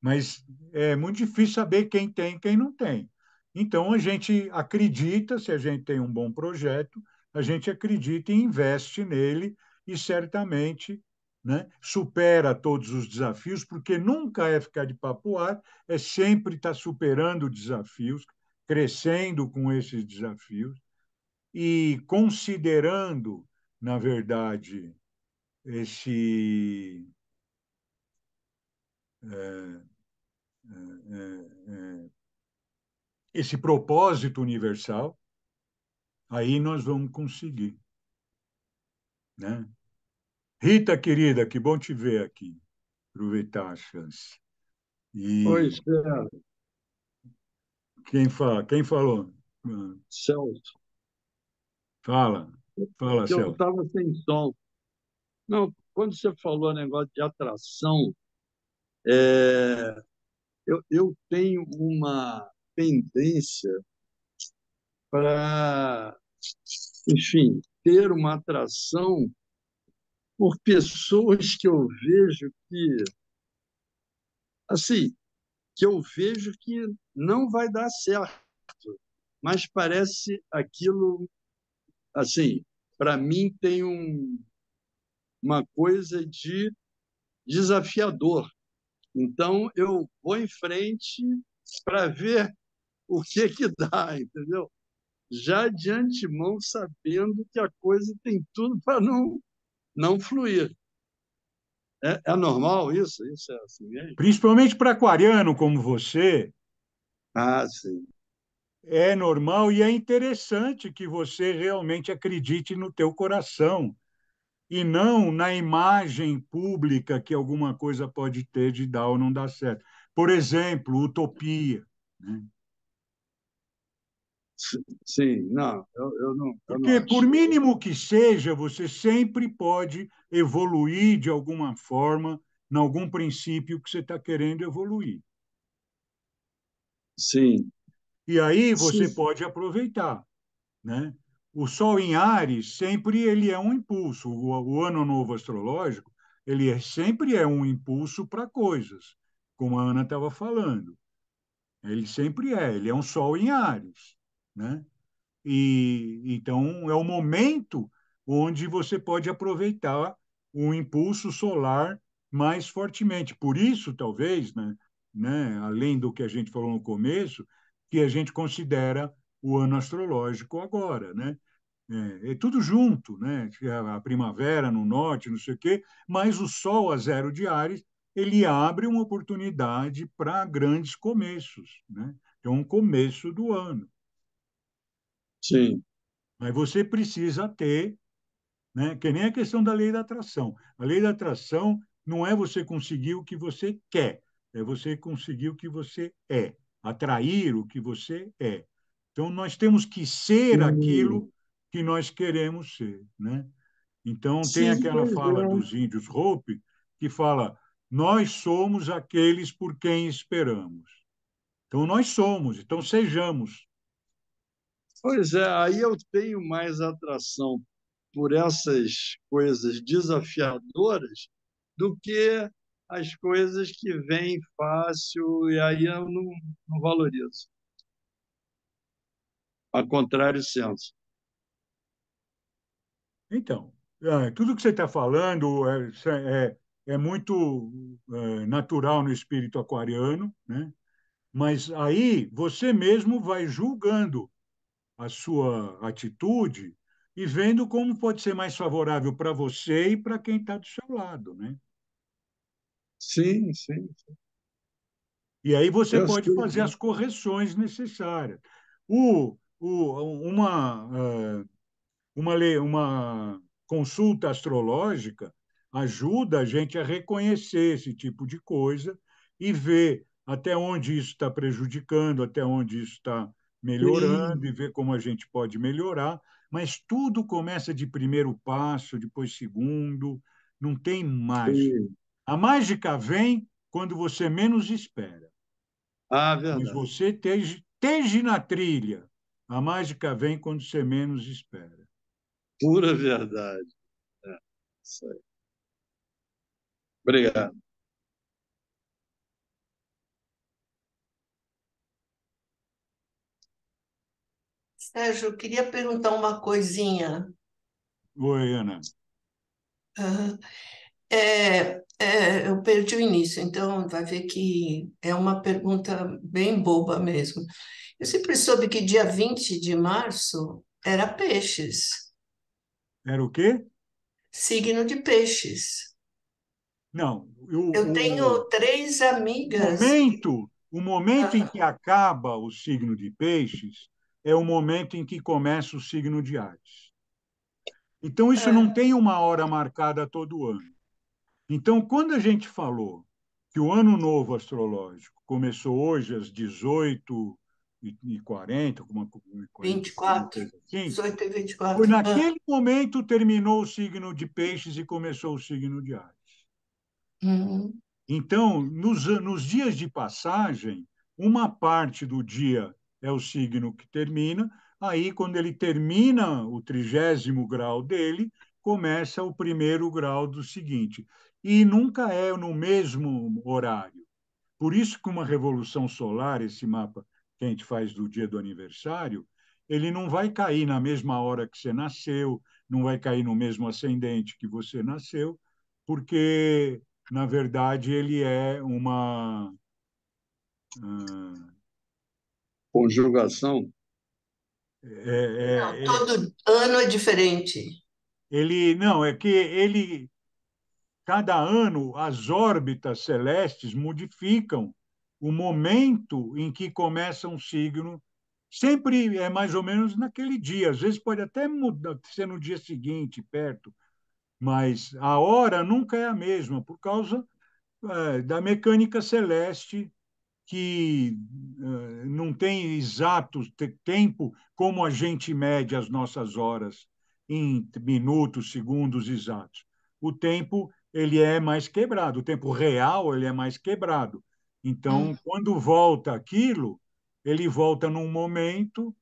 Mas é muito difícil saber quem tem e quem não tem. Então, a gente acredita, se a gente tem um bom projeto, a gente acredita e investe nele e certamente né, supera todos os desafios, porque nunca é ficar de papoar, é sempre estar tá superando desafios, crescendo com esses desafios e considerando, na verdade, esse. É, é, é, esse propósito universal, aí nós vamos conseguir. Né? Rita, querida, que bom te ver aqui. Aproveitar a chance. E... Celso. Quem, fala? Quem falou? Celso. Fala, fala, Celso. Eu estava sem som. Não, quando você falou negócio de atração, é, eu, eu tenho uma pendência para, enfim, ter uma atração por pessoas que eu vejo que, assim, que eu vejo que não vai dar certo, mas parece aquilo, assim, para mim tem um, uma coisa de desafiador. Então, eu vou em frente para ver o que é que dá, entendeu? Já de antemão sabendo que a coisa tem tudo para não, não fluir. É, é, normal isso? Isso é assim? É? Principalmente para aquariano como você. Ah, sim. É normal e é interessante que você realmente acredite no teu coração e não na imagem pública que alguma coisa pode ter de dar ou não dar certo. Por exemplo, utopia. Né? Sim, não, eu, eu não. Eu Porque, não por mínimo que seja, você sempre pode evoluir de alguma forma, em algum princípio que você está querendo evoluir. Sim. E aí você Sim. pode aproveitar, né? O Sol em Ares sempre ele é um impulso. O, o Ano Novo Astrológico ele é, sempre é um impulso para coisas, como a Ana estava falando. Ele sempre é, ele é um sol em Ares. Né? E então é o momento onde você pode aproveitar o impulso solar mais fortemente. Por isso, talvez, né, né, além do que a gente falou no começo, que a gente considera o ano astrológico agora, né? É, é tudo junto, né? A primavera no norte, não sei o quê, mas o Sol a zero de Ares ele abre uma oportunidade para grandes começos, né? É um começo do ano. Sim. Mas você precisa ter, né? que nem a questão da lei da atração. A lei da atração não é você conseguir o que você quer, é você conseguir o que você é, atrair o que você é. Então, nós temos que ser Sim. aquilo que nós queremos ser. Né? Então, Sim, tem aquela fala é. dos índios Hopi que fala: Nós somos aqueles por quem esperamos. Então, nós somos, então sejamos. Pois é, aí eu tenho mais atração por essas coisas desafiadoras do que as coisas que vêm fácil e aí eu não, não valorizo. A contrário senso. Então, é, tudo que você está falando é, é, é muito é, natural no espírito aquariano, né? mas aí você mesmo vai julgando a sua atitude e vendo como pode ser mais favorável para você e para quem está do seu lado, né? Sim, sim. sim. E aí você Eu pode fazer que... as correções necessárias. O, o, uma, eh, uma, uma consulta astrológica ajuda a gente a reconhecer esse tipo de coisa e ver até onde isso está prejudicando, até onde isso está melhorando e ver como a gente pode melhorar, mas tudo começa de primeiro passo, depois segundo, não tem mágica. Sim. A mágica vem quando você menos espera. Ah, verdade. Mas você esteja na trilha. A mágica vem quando você menos espera. Pura verdade. É, isso aí. Obrigado. Sérgio, eu queria perguntar uma coisinha. Oi, Ana. Uh, é, é, eu perdi o início, então vai ver que é uma pergunta bem boba mesmo. Eu sempre soube que dia 20 de março era peixes. Era o quê? Signo de peixes. Não. Eu, eu tenho o... três amigas. O momento, o momento ah. em que acaba o signo de peixes é o momento em que começa o signo de Ares. Então, isso é. não tem uma hora marcada todo ano. Então, quando a gente falou que o ano novo astrológico começou hoje às 18 e 40, 24. Assim, 18 e 24. Assim, foi naquele ah. momento terminou o signo de peixes e começou o signo de Ares. Uhum. Então, nos, nos dias de passagem, uma parte do dia é o signo que termina. Aí, quando ele termina o trigésimo grau dele, começa o primeiro grau do seguinte. E nunca é no mesmo horário. Por isso que uma revolução solar, esse mapa que a gente faz do dia do aniversário, ele não vai cair na mesma hora que você nasceu, não vai cair no mesmo ascendente que você nasceu, porque, na verdade, ele é uma. Uh, conjugação? É, é, não, é, todo ele, ano é diferente. Ele não é que ele cada ano as órbitas celestes modificam o momento em que começa um signo. Sempre é mais ou menos naquele dia. Às vezes pode até mudar, ser no dia seguinte, perto, mas a hora nunca é a mesma por causa é, da mecânica celeste que uh, não tem exato tempo como a gente mede as nossas horas em minutos, segundos exatos. O tempo ele é mais quebrado, o tempo real ele é mais quebrado. Então, hum. quando volta aquilo, ele volta num momento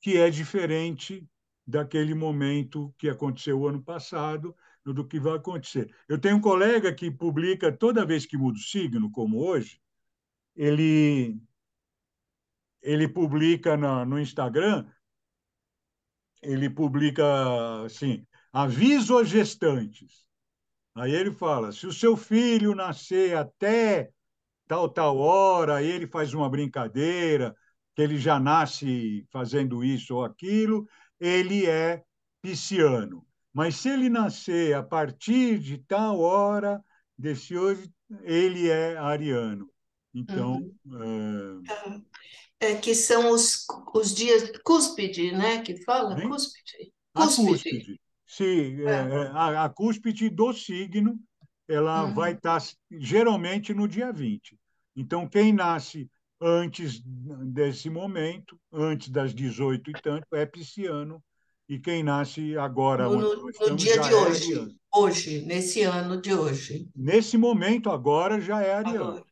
que é diferente daquele momento que aconteceu o ano passado, do que vai acontecer. Eu tenho um colega que publica toda vez que muda o signo, como hoje, ele, ele publica no, no Instagram, ele publica assim, aviso aos gestantes. Aí ele fala, se o seu filho nascer até tal, tal hora, aí ele faz uma brincadeira, que ele já nasce fazendo isso ou aquilo, ele é pisciano. Mas se ele nascer a partir de tal hora desse hoje, ele é ariano. Então. Uhum. É... é... que são os, os dias cúspide, né? Que fala? Hein? Cúspide. cúspide. Sim, é. Ah. É, a, a cúspide do signo ela uhum. vai estar tá geralmente no dia 20. Então, quem nasce antes desse momento, antes das 18 e tanto, é pisciano. E quem nasce agora. No, no estamos, dia de é hoje. hoje, nesse ano de hoje. Nesse momento agora já é ariano. Agora.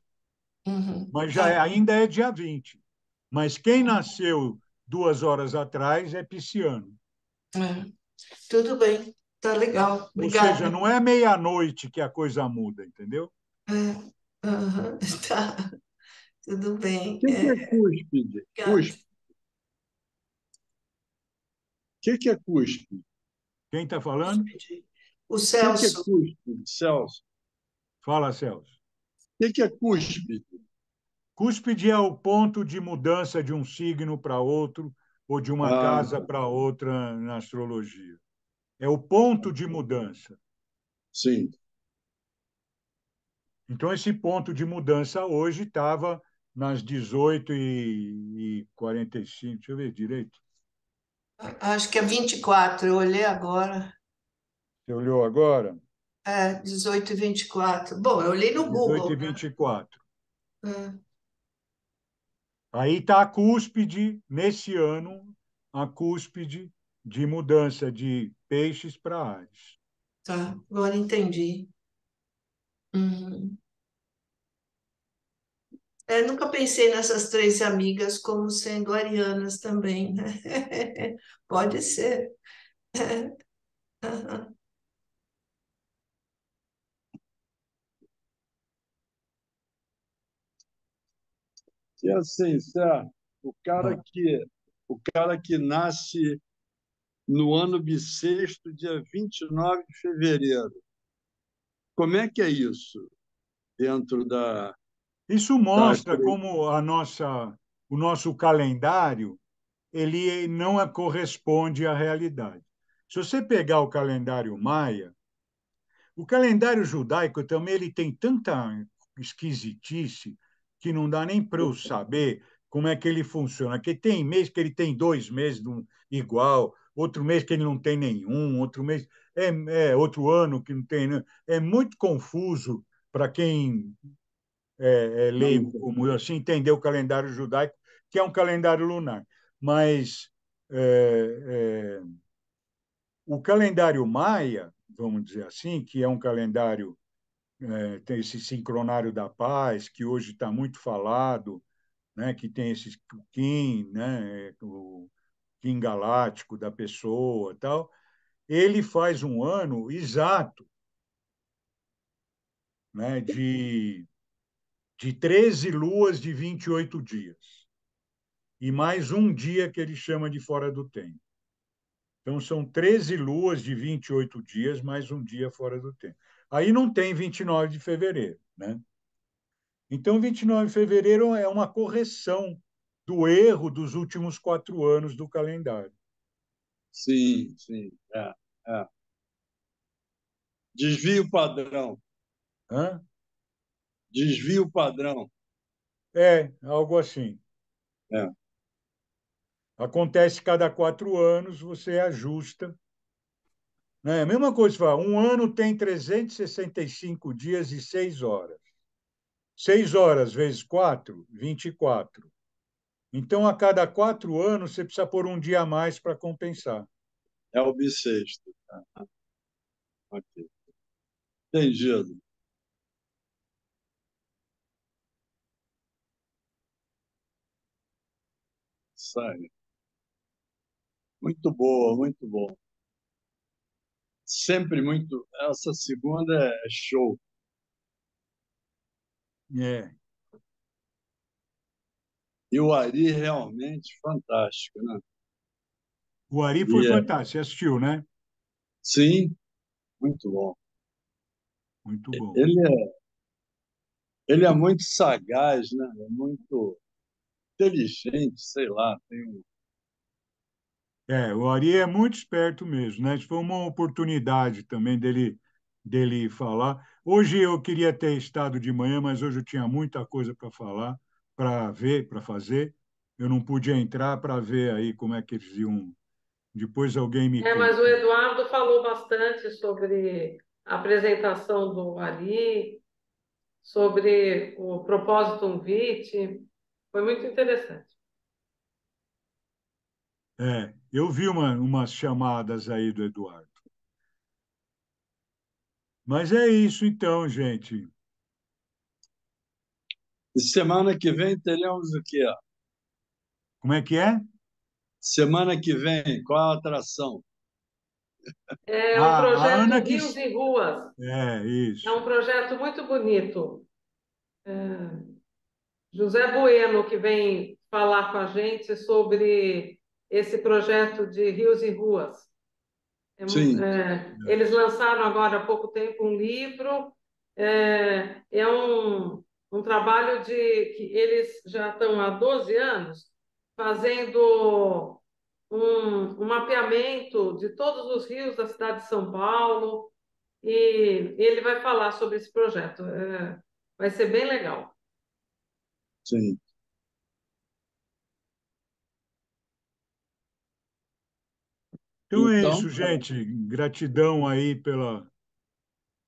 Uhum. Mas já tá. é, ainda é dia 20. Mas quem uhum. nasceu duas horas atrás é pisciano. É. Tudo bem, tá legal. Obrigada. Ou seja, não é meia-noite que a coisa muda, entendeu? É. Uhum. Tá. Tudo bem. O que, que é cuspe? O que, que é Quem está falando? O Celso. O que, que é cuspe? Celso? Fala, Celso. O que, que é cuspe? Cúspide é o ponto de mudança de um signo para outro ou de uma ah. casa para outra na astrologia. É o ponto de mudança. Sim. Então, esse ponto de mudança hoje estava nas 18 e, e 45. Deixa eu ver direito. Acho que é 24, eu olhei agora. Você olhou agora? É, 18 e 24. Bom, eu olhei no 18 Google. 18 e 24. Né? Aí está a cúspide, nesse ano, a cúspide de mudança de peixes para ares. Tá, agora entendi. Uhum. É, nunca pensei nessas três amigas como sendo arianas também, né? Pode ser. E assim, Sérgio, o cara ah. que o cara que nasce no ano bissexto, dia 29 de fevereiro. Como é que é isso dentro da Isso mostra da... como a nossa o nosso calendário ele não é, corresponde à realidade. Se você pegar o calendário maia, o calendário judaico também ele tem tanta esquisitice que não dá nem para eu saber como é que ele funciona. Que tem mês que ele tem dois meses igual, outro mês que ele não tem nenhum, outro mês é, é outro ano que não tem. Nenhum. Né? É muito confuso para quem é, é leigo como eu, assim, entender o calendário judaico, que é um calendário lunar. Mas é, é o calendário maia, vamos dizer assim, que é um calendário é, tem esse sincronário da paz, que hoje está muito falado, né, que tem esse Kim, né, o Kim galáctico da pessoa tal, ele faz um ano exato né, de, de 13 luas de 28 dias. E mais um dia que ele chama de fora do tempo. Então, são 13 luas de 28 dias, mais um dia fora do tempo. Aí não tem 29 de fevereiro, né? Então, 29 de fevereiro é uma correção do erro dos últimos quatro anos do calendário. Sim, sim. É, é. Desvio padrão. Hã? Desvio padrão. É, algo assim. É. Acontece cada quatro anos, você ajusta né? É a mesma coisa, um ano tem 365 dias e 6 horas. 6 horas vezes 4, 24. Então, a cada quatro anos, você precisa pôr um dia a mais para compensar. É o bissexto. Tá? Ah, Entendido. Sai. Muito boa, muito bom sempre muito. Essa segunda é show. É. E o Ari realmente fantástico, né? O Ari foi é. fantástico, você assistiu, né? Sim, muito bom. Muito bom. Ele é, ele é muito sagaz, né? É muito inteligente, sei lá, tem um é, o Ari é muito esperto mesmo, né? foi uma oportunidade também dele, dele falar. Hoje eu queria ter estado de manhã, mas hoje eu tinha muita coisa para falar, para ver, para fazer. Eu não pude entrar para ver aí como é que eles iam. Depois alguém me. É, conta. mas o Eduardo falou bastante sobre a apresentação do Ari, sobre o propósito convite. Foi muito interessante. É. Eu vi uma, umas chamadas aí do Eduardo. Mas é isso então, gente. Semana que vem teremos o quê? Como é que é? Semana que vem, qual a atração? É um ah, projeto que... Rios e Ruas. É, isso. É um projeto muito bonito. É... José Bueno, que vem falar com a gente sobre esse projeto de Rios e Ruas. É, Sim. É, eles lançaram agora há pouco tempo um livro, é, é um, um trabalho de que eles já estão há 12 anos fazendo um, um, mapeamento de todos os rios da cidade de São Paulo e ele vai falar sobre esse projeto. É, vai ser bem legal. Sim. Então, então é isso, gente. Gratidão aí pela,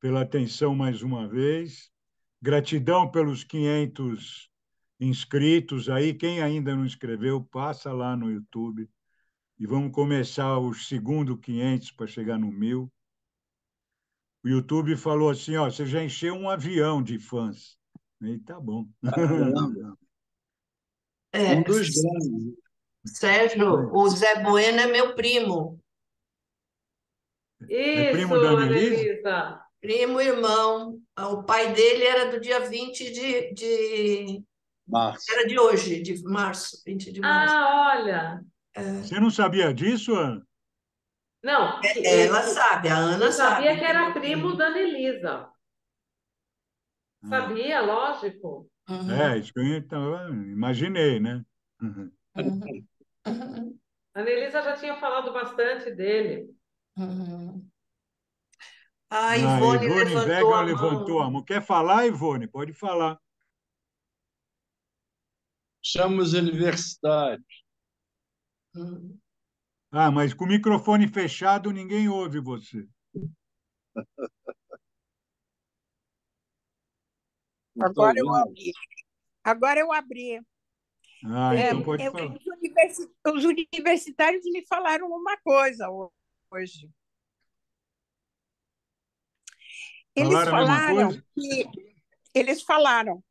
pela atenção mais uma vez. Gratidão pelos 500 inscritos aí. Quem ainda não inscreveu, passa lá no YouTube. E vamos começar os segundo 500 para chegar no mil. O YouTube falou assim: ó, você já encheu um avião de fãs. E tá bom. é, um dos grandes. Sérgio, o Zé Bueno é meu primo. É isso, primo da Anelisa? Primo irmão. Ah, o pai dele era do dia 20 de, de... Março. Era de hoje, de março, 20 de ah, março. Ah, olha! É. Você não sabia disso, Ana? Não. É, ela sabe, a Ana sabe. Sabia que era primo da Anelisa. Ah. Sabia, lógico. Uhum. É, isso que eu então, imaginei, né? Uhum. Uhum. A Nelisa já tinha falado bastante dele. Uhum. A Ivone, ah, Ivone levantou, a levantou a mão. Quer falar, Ivone? Pode falar. Chamos universitários. Ah, mas com o microfone fechado ninguém ouve você. Agora eu abri. Agora eu abri. Ah, então é, eu, os, universitários me falaram uma coisa hoje. Eles falaram, falaram que eles falaram.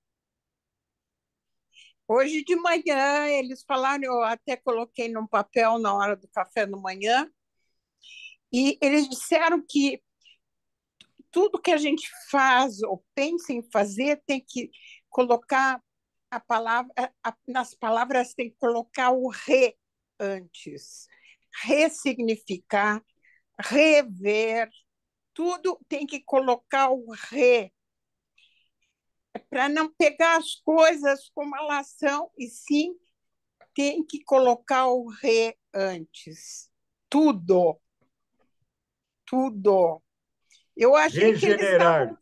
Hoje de manhã eles falaram, eu até coloquei num papel na hora do café da manhã, e eles disseram que tudo que a gente faz ou pensa em fazer tem que colocar a palavra, a, nas palavras tem que colocar o re antes ressignificar, rever, tudo tem que colocar o re, para não pegar as coisas como elas são, e sim tem que colocar o re antes. Tudo. Tudo. Eu acho Regenerar.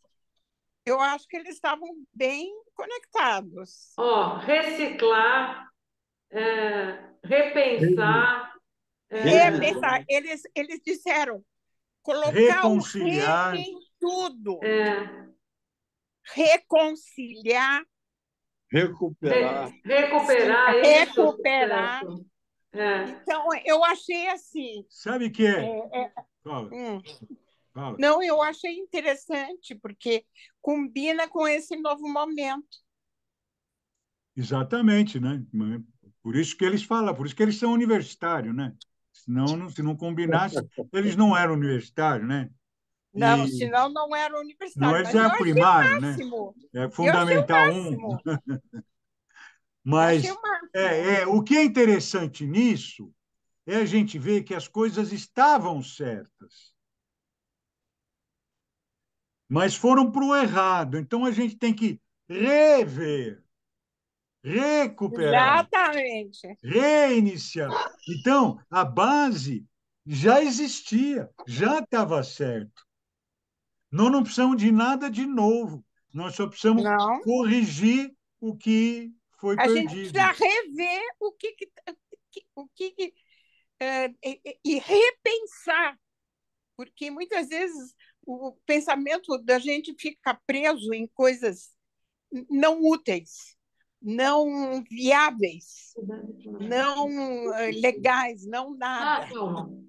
Que eu acho que eles estavam bem conectados. Ó, oh, reciclar, é, repensar, é, eles, eles disseram colocar o rei em tudo. É. Reconciliar. Recuperar. Re recuperar. Recuperar. é. Então, eu achei assim. Sabe o que é? É, é? Fala. Hum. Fala. Não, eu achei interessante, porque combina com esse novo momento. Exatamente, né? Por isso que eles falam, por isso que eles são universitários, né? senão, se não combinasse, eles não eram universitários, né? E não, senão não era universitário. Não, mas é mas primário, né? É fundamental um. mas é, é, o que é interessante nisso é a gente ver que as coisas estavam certas. Mas foram para o errado. Então a gente tem que rever recuperar. Exatamente. Reiniciar. Então, a base já existia, já estava certo. Nós não precisamos de nada de novo. Nós só precisamos não. corrigir o que foi a perdido. A gente precisa rever o que, que o que, que é, e, e repensar, porque muitas vezes o pensamento da gente fica preso em coisas não úteis não viáveis, não eh, legais, não nada. Ah, calma.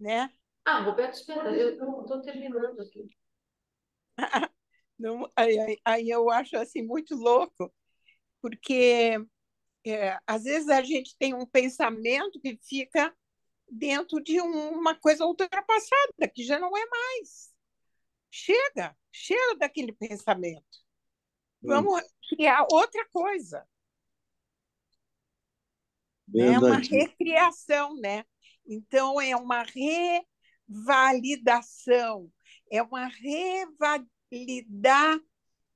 Né? Ah, Roberto, espera, eu estou terminando aqui. não, aí, aí, eu acho assim muito louco, porque é, às vezes a gente tem um pensamento que fica dentro de uma coisa ultrapassada, que já não é mais. Chega, chega daquele pensamento. Vamos criar outra coisa. Verdade. É uma recriação, né? Então, é uma revalidação, é uma revalidar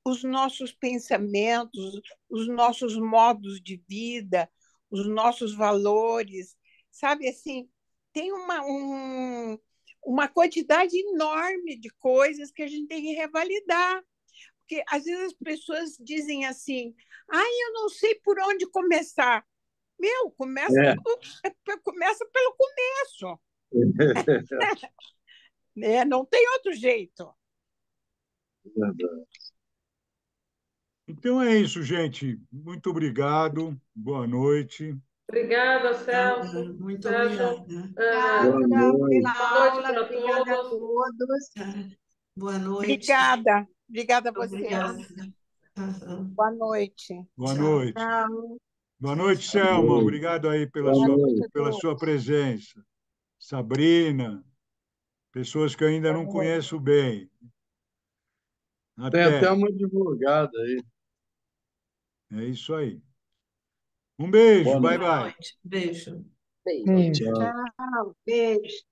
os nossos pensamentos, os nossos modos de vida, os nossos valores, sabe assim, tem uma, um, uma quantidade enorme de coisas que a gente tem que revalidar porque às vezes as pessoas dizem assim: ai, ah, eu não sei por onde começar. Meu, começa, é. pelo, é, começa pelo começo. é, não tem outro jeito. Então é isso, gente. Muito obrigado. Boa noite. Obrigada, Celso. muito obrigada. É, boa noite, boa noite para todos. todos. Boa noite. Obrigada. Obrigada a você. Obrigada. Boa noite. Boa noite. Tchau. Boa noite, Selma. Obrigado aí pela, sua, noite. pela sua presença. Sabrina, pessoas que eu ainda não conheço bem. Até. Tem até uma divulgada aí. É isso aí. Um beijo, Boa bye noite. bye. Beijo. Beijo. Tchau. Tchau, beijo.